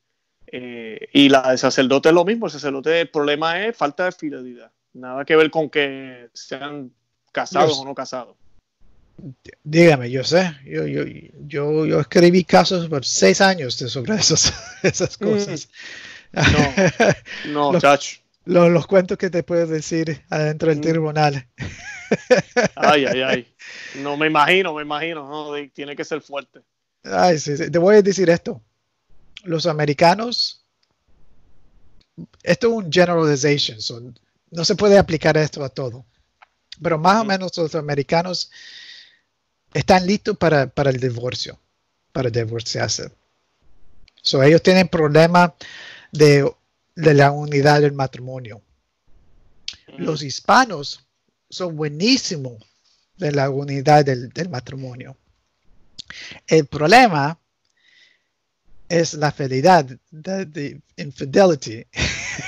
Eh, y la de sacerdote es lo mismo, el sacerdote, el problema es falta de fidelidad, nada que ver con que sean casados o no casados. Dígame, yo sé, yo, escribí casos por seis años de sobre (laughs) esas mm. cosas. No, (laughs) no, los, chacho. Los, cuentos que te puedes decir adentro del mm. tribunal. Ay, ay, ay. (laughs) No me imagino, me imagino, tiene que ser fuerte. Ay, sí. te voy a decir esto los americanos, esto es un generalization, no se puede aplicar esto a todo, pero más o mm. menos los americanos están listos para, para el divorcio, para divorciarse. So, ellos tienen problemas de, de, la unidad del matrimonio. Mm. Los hispanos son buenísimos de la unidad del, del matrimonio. El problema es la fidelidad, La infidelidad.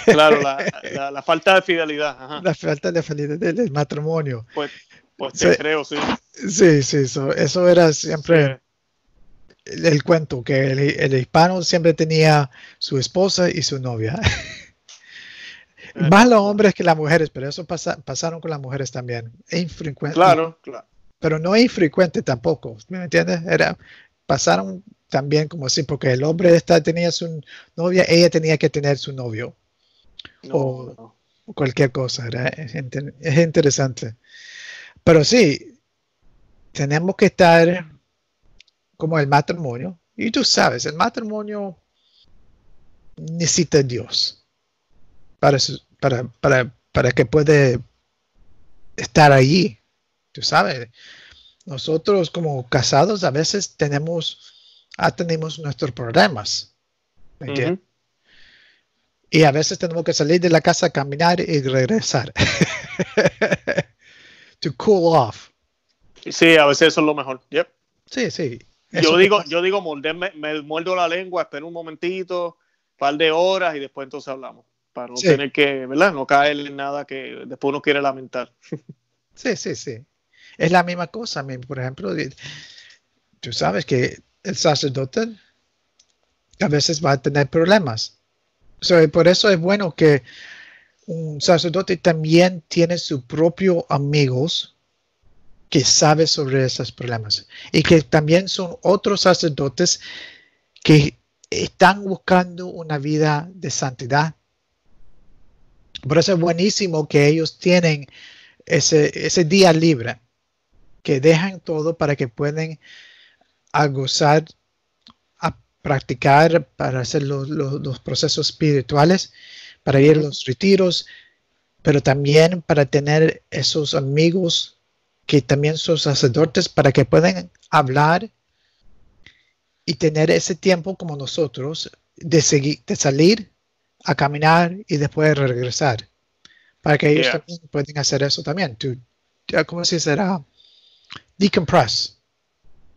Claro, (laughs) la, falta de fidelidad. La falta de fidelidad del matrimonio. Pues, pues te creo, sí. Sí, sí, eso era siempre el, cuento, que el, hispano siempre tenía su esposa y su novia. Más los hombres que las mujeres, pero eso pasaron con las mujeres también. Infrecuente. Claro, claro. Pero no es infrecuente tampoco, ¿me entiendes? Era, pasaron también como así, porque el hombre está tenía su novia, ella tenía que tener su novio. o cualquier cosa, Es, interesante. Pero sí, tenemos que estar como el matrimonio. Y tú sabes, el matrimonio necesita Dios para, para, para, para que pueda estar allí. Tú sabes, nosotros como casados a veces tenemos ah, tenemos nuestros problemas. ¿Me entiendes? Y a veces tenemos que salir de la casa, caminar y regresar. (laughs) to cool off. Sí, a veces eso es lo mejor. Sí, sí. Yo digo, yo digo, morderme, me muerdo la lengua, espero un momentito, un par de horas y después entonces hablamos. Para no tener que, ¿verdad? No caer en nada que después uno quiere lamentar. sí, sí, sí. Es la misma cosa. Por ejemplo, tú sabes que el sacerdote a veces va a tener problemas. por eso es bueno que un sacerdote también tiene sus propios amigos que sabe sobre esos problemas y que también son otros sacerdotes que están buscando una vida de santidad. Por eso es buenísimo que ellos tienen ese, ese día libre, que dejan todo para que puedan a gozar, a practicar para hacer los, procesos espirituales, para ir a los retiros, pero también para tener esos amigos que también son sacerdotes para que puedan hablar y tener ese tiempo como nosotros de, salir a caminar y después regresar. Para que ellos también puedan hacer eso también. ¿Cómo se será? Decompress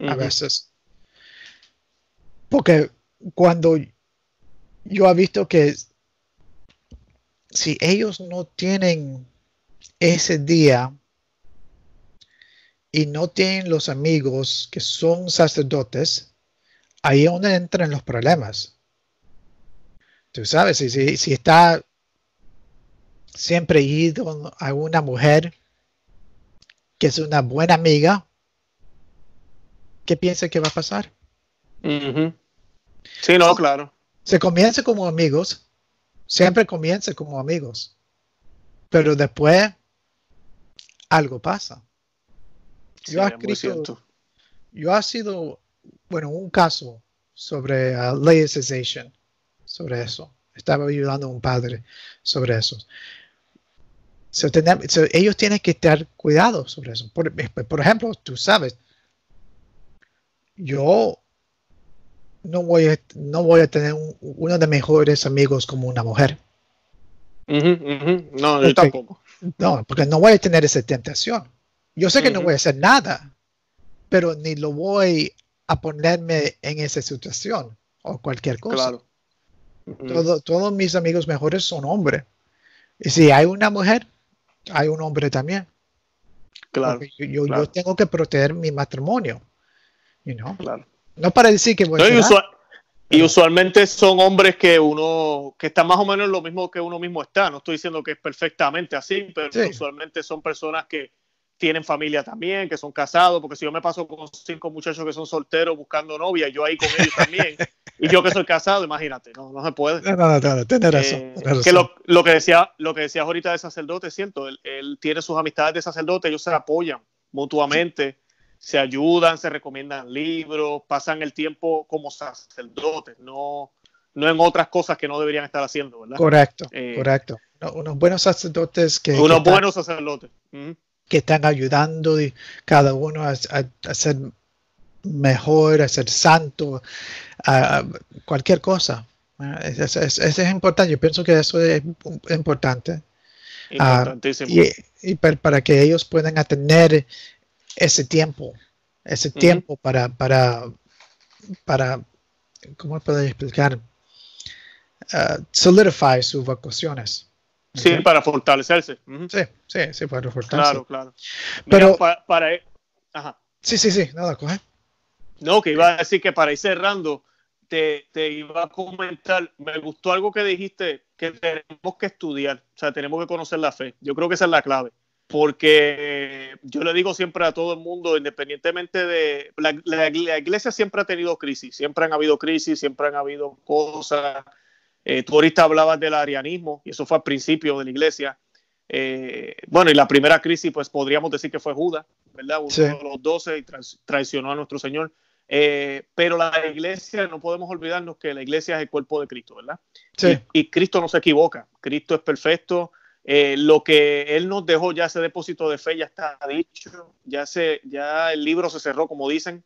a veces. Porque cuando yo he visto que si ellos no tienen ese día y no tienen los amigos que son sacerdotes, ahí es donde entran los problemas. Tú sabes, si, si, si está siempre ido a una mujer que es una buena amiga, qué piensa que va a pasar. Sí, no, claro. Se comienza como amigos, siempre comienza como amigos, pero después algo pasa. Yo he escrito, yo ha sido, bueno, un caso sobre la uh, lay sobre eso. Estaba ayudando a un padre sobre eso. ellos tienen que estar cuidados sobre eso. Por, por, ejemplo, tú sabes, yo no voy a, no voy a tener uno de mejores amigos como una mujer. No, yo tampoco. No, porque no voy a tener esa tentación. Yo sé que no voy a hacer nada, pero ni lo voy a ponerme en esa situación o cualquier cosa. Claro. todos mis amigos mejores son hombres. Y si hay una mujer, hay un hombre también. Claro. Yo, claro. yo tengo que proteger mi matrimonio. No para decir que y, usualmente son hombres que uno, que están más o menos lo mismo que uno mismo está. No estoy diciendo que es perfectamente así, pero usualmente son personas que tienen familia también, que son casados, porque si yo me paso con cinco muchachos que son solteros buscando novia, yo ahí con ellos también, (laughs) y yo que soy casado, imagínate, no, no se puede. No, no, no, no tenés eh, lo, que decía, lo que decías ahorita de sacerdote, siento, él, tiene sus amistades de sacerdote, ellos se apoyan mutuamente se ayudan, se recomiendan libros, pasan el tiempo como sacerdotes, no, no en otras cosas que no deberían estar haciendo, ¿verdad? Correcto, eh, correcto. unos buenos sacerdotes que... Unos están, buenos sacerdotes. Que están ayudando cada uno a, ser mejor, a ser santo, a, cualquier cosa. Eso es, importante, yo pienso que eso es importante. Ah, Importantísimo. y, para, que ellos puedan atender ese tiempo, ese tiempo para, para, para, ¿cómo puedo explicar? Uh, solidify sus vacaciones Sí, para fortalecerse. Sí, sí, sí, para fortalecerse. Claro, claro. Pero, para, Sí, sí, sí, nada, coge. No, que iba a decir que para ir cerrando, te, te, iba a comentar, me gustó algo que dijiste, que tenemos que estudiar, o sea, tenemos que conocer la fe. Yo creo que esa es la clave porque yo le digo siempre a todo el mundo, independientemente de, la, iglesia siempre ha tenido crisis, siempre han habido crisis, siempre han habido cosas. Eh, tú ahorita hablabas del arianismo, y eso fue al principio de la iglesia. Eh, bueno, y la primera crisis, pues podríamos decir que fue Judas, ¿verdad? Uno de los doce y traicionó a nuestro Señor. Eh, pero la iglesia, no podemos olvidarnos que la iglesia es el cuerpo de Cristo, ¿verdad? Sí. y Cristo no se equivoca, Cristo es perfecto, eh, lo que él nos dejó, ya ese depósito de fe ya está dicho, ya, se, ya el libro se cerró, como dicen,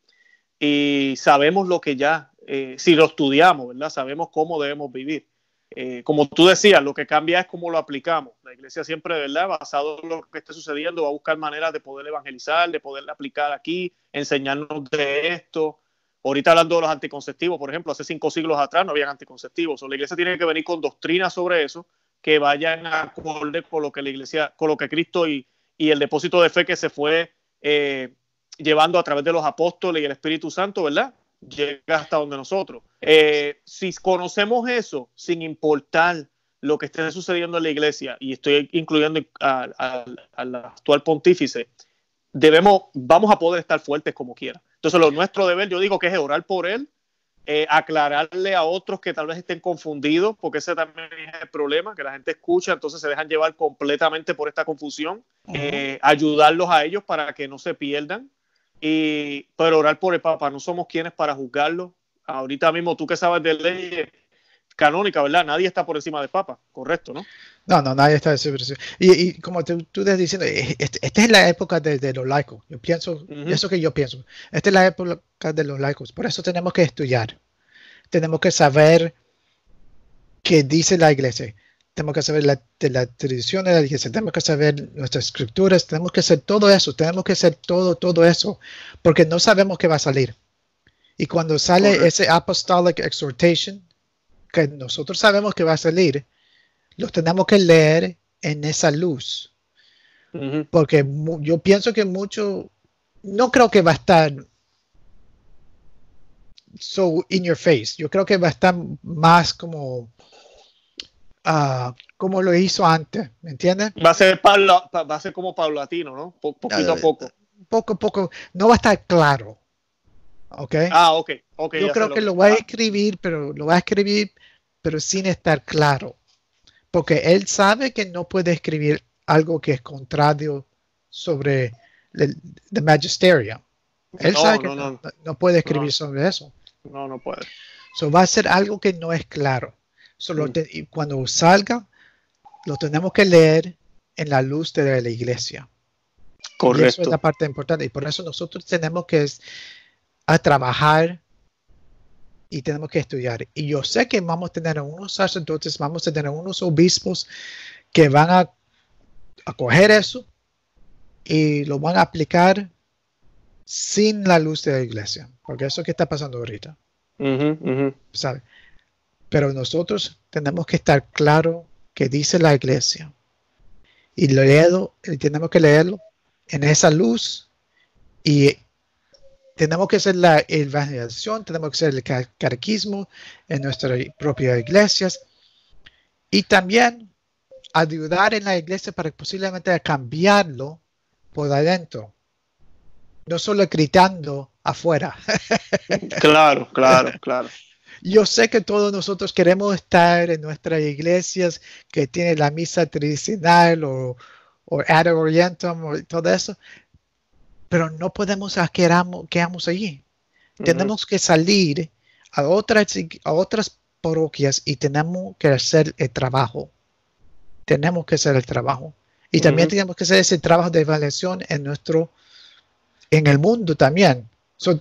y sabemos lo que ya, eh, si lo estudiamos, ¿verdad? Sabemos cómo debemos vivir. Eh, como tú decías, lo que cambia es cómo lo aplicamos. La iglesia siempre, ¿verdad? Basado en lo que esté sucediendo, va a buscar maneras de poder evangelizar, de poder aplicar aquí, enseñarnos de esto. Ahorita hablando de los anticonceptivos, por ejemplo, hace cinco siglos atrás no había anticonceptivos. O la iglesia tiene que venir con doctrina sobre eso que vayan acorde con lo que la iglesia, con lo que Cristo y, el depósito de fe que se fue eh, llevando a través de los apóstoles y el Espíritu Santo, ¿verdad? Llega hasta donde nosotros. Eh, si conocemos eso, sin importar lo que esté sucediendo en la iglesia, y estoy incluyendo al actual pontífice, debemos, vamos a poder estar fuertes como quiera. Entonces, lo nuestro deber, yo digo que es orar por él, eh, aclararle a otros que tal vez estén confundidos, porque ese también es el problema, que la gente escucha, entonces se dejan llevar completamente por esta confusión, eh, ayudarlos a ellos para que no se pierdan, y, pero orar por el Papa, no somos quienes para juzgarlo. Ahorita mismo tú que sabes de leyes, canónica, ¿verdad? Nadie está por encima del Papa, correcto, ¿no? No, no, nadie está por encima. Y, y como tú, estás diciendo, eh, este, esta es la época de, los laicos. Yo pienso, eso que yo pienso, esta es la época de los laicos. Por eso tenemos que estudiar, tenemos que saber qué dice la iglesia, tenemos que saber la, de la tradición de la iglesia, tenemos que saber nuestras escrituras, tenemos que hacer todo eso, tenemos que hacer todo, todo eso, porque no sabemos qué va a salir. Y cuando sale ese apostolic exhortation, que nosotros sabemos que va a salir, los tenemos que leer en esa luz. Porque yo pienso que mucho, no creo que va a estar so in your face. Yo creo que va a estar más como ah, como lo hizo antes, ¿me entiendes? Va a ser va a ser como paulatino, ¿no? poquito a ah, poco. Poco a poco. No va a estar claro. ¿ok? Ah, ok. Yo creo que lo va a ah. escribir, pero lo va a escribir, pero sin estar claro. Porque él sabe que no puede escribir algo que es contrario sobre el, the Él sabe que no, puede escribir sobre eso. No, no puede. So va a ser algo que no es claro. Solo mm. cuando salga, lo tenemos que leer en la luz de la iglesia. Correcto. Y eso es la parte importante. Y por eso nosotros tenemos que a trabajar y tenemos que estudiar. Y yo sé que vamos a tener unos sacerdotes, vamos a tener unos obispos que van a, coger eso y lo van a aplicar sin la luz de la iglesia, porque eso es que está pasando ahorita. ¿Sabe? Pero nosotros tenemos que estar claro que dice la iglesia y lo y tenemos que leerlo en esa luz y tenemos que hacer la evangelización, tenemos que hacer el carquismo en nuestras propias iglesias y también ayudar en la iglesia para posiblemente cambiarlo por adentro, no solo gritando afuera. (laughs) Claro, claro, claro. Yo sé que todos nosotros queremos estar en nuestras iglesias que tienen la misa tradicional o, o ad orientum o todo eso, pero no podemos quedarnos quedamos allí. Tenemos que salir a otras, a otras parroquias y tenemos que hacer el trabajo. Tenemos que hacer el trabajo. Y también tenemos que hacer ese trabajo de evaluación en nuestro, en el mundo también.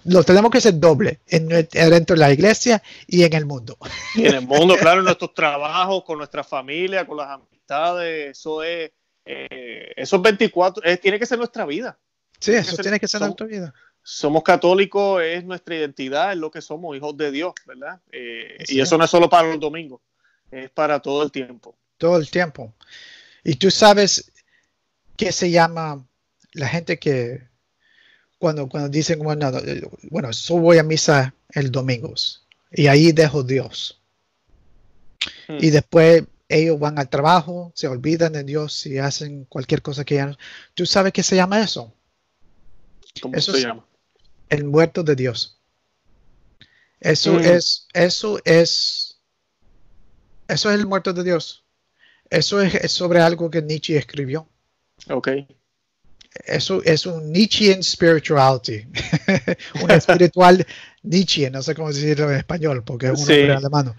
lo tenemos que hacer doble, dentro de la iglesia y en el mundo. en el mundo, (laughs) claro, nuestros trabajos, con nuestra familia, con las amistades, eso es, eh, esos 24, eh, tiene que ser nuestra vida. Sí, eso tiene que ser en tu vida. Somos católicos, es nuestra identidad, es lo que somos, hijos de Dios, ¿verdad? Eh, y eso no es solo para los domingos, es para todo el tiempo. Todo el tiempo. Y tú sabes qué se llama la gente que cuando, cuando dicen, bueno, eh, yo voy a misa el domingo y ahí dejo Dios. Hmm. Y después ellos van al trabajo, se olvidan de Dios y hacen cualquier cosa que ya... ¿Tú sabes qué se llama eso? eso es El muerto de Dios. Eso mm. es, eso es, eso es el muerto de Dios. Eso es, sobre algo que Nietzsche escribió. Ok. Eso es un Nietzschean spirituality, (laughs) un espiritual Nietzsche, no sé cómo decirlo en español, porque es sí. un alemán.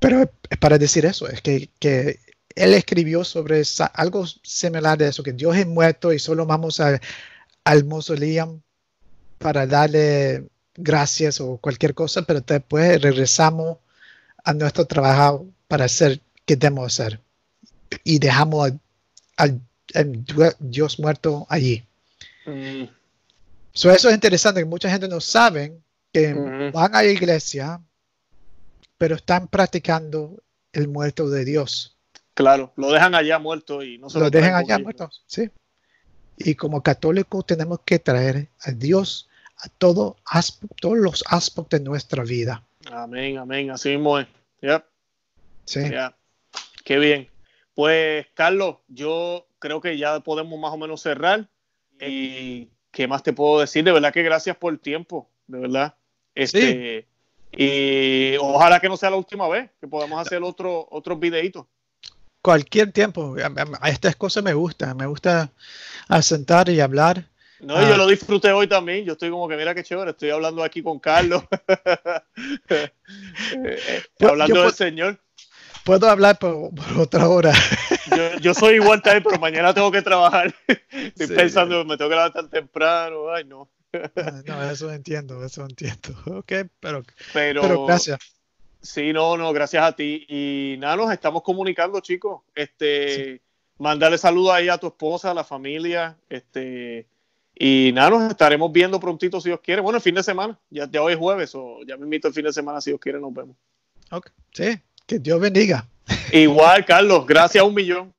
Pero es para decir eso, es que, él escribió sobre algo similar de eso, que Dios es muerto y solo vamos a al mausoleo para darle gracias o cualquier cosa, pero después regresamos a nuestro trabajo para hacer que debemos hacer y dejamos al, Dios muerto allí. Mm. eso es interesante, que mucha gente no sabe que mm-hmm. van a la iglesia, pero están practicando el muerto de Dios. Claro, lo dejan allá muerto y no se lo, lo dejan allá muerto, sí. Y como católicos tenemos que traer a Dios a todos los aspectos de nuestra vida. Amén, amén, así mismo es. Sí. Qué bien. Pues, Carlos, yo creo que ya podemos más o menos cerrar. ¿Y qué más te puedo decir? De verdad que gracias por el tiempo, de verdad. Este, y ojalá que no sea la última vez, que podamos hacer otro, otro videito cualquier tiempo. A, estas cosas me gusta, me gusta sentar y hablar. No, yo ah. lo disfruté hoy también. Yo estoy como que, mira qué chévere, estoy hablando aquí con Carlos. (laughs) Eh, hablando del Señor. Puedo hablar por, otra hora. yo, soy igual también, pero mañana tengo que trabajar. (laughs) Estoy pensando, me tengo que levantar temprano. Ay, no. no, eso entiendo, eso entiendo. Ok, pero, pero gracias. Sí, no, no, gracias a ti. Y nada, nos estamos comunicando, chicos. Este, mandarle saludos ahí a tu esposa, a la familia, este, y nada, nos estaremos viendo prontito si Dios quiere. Bueno, el fin de semana, ya, te hoy es jueves, o ya me invito el fin de semana si Dios quiere, nos vemos. Ok, sí, que Dios bendiga. Igual, Carlos, gracias a un millón.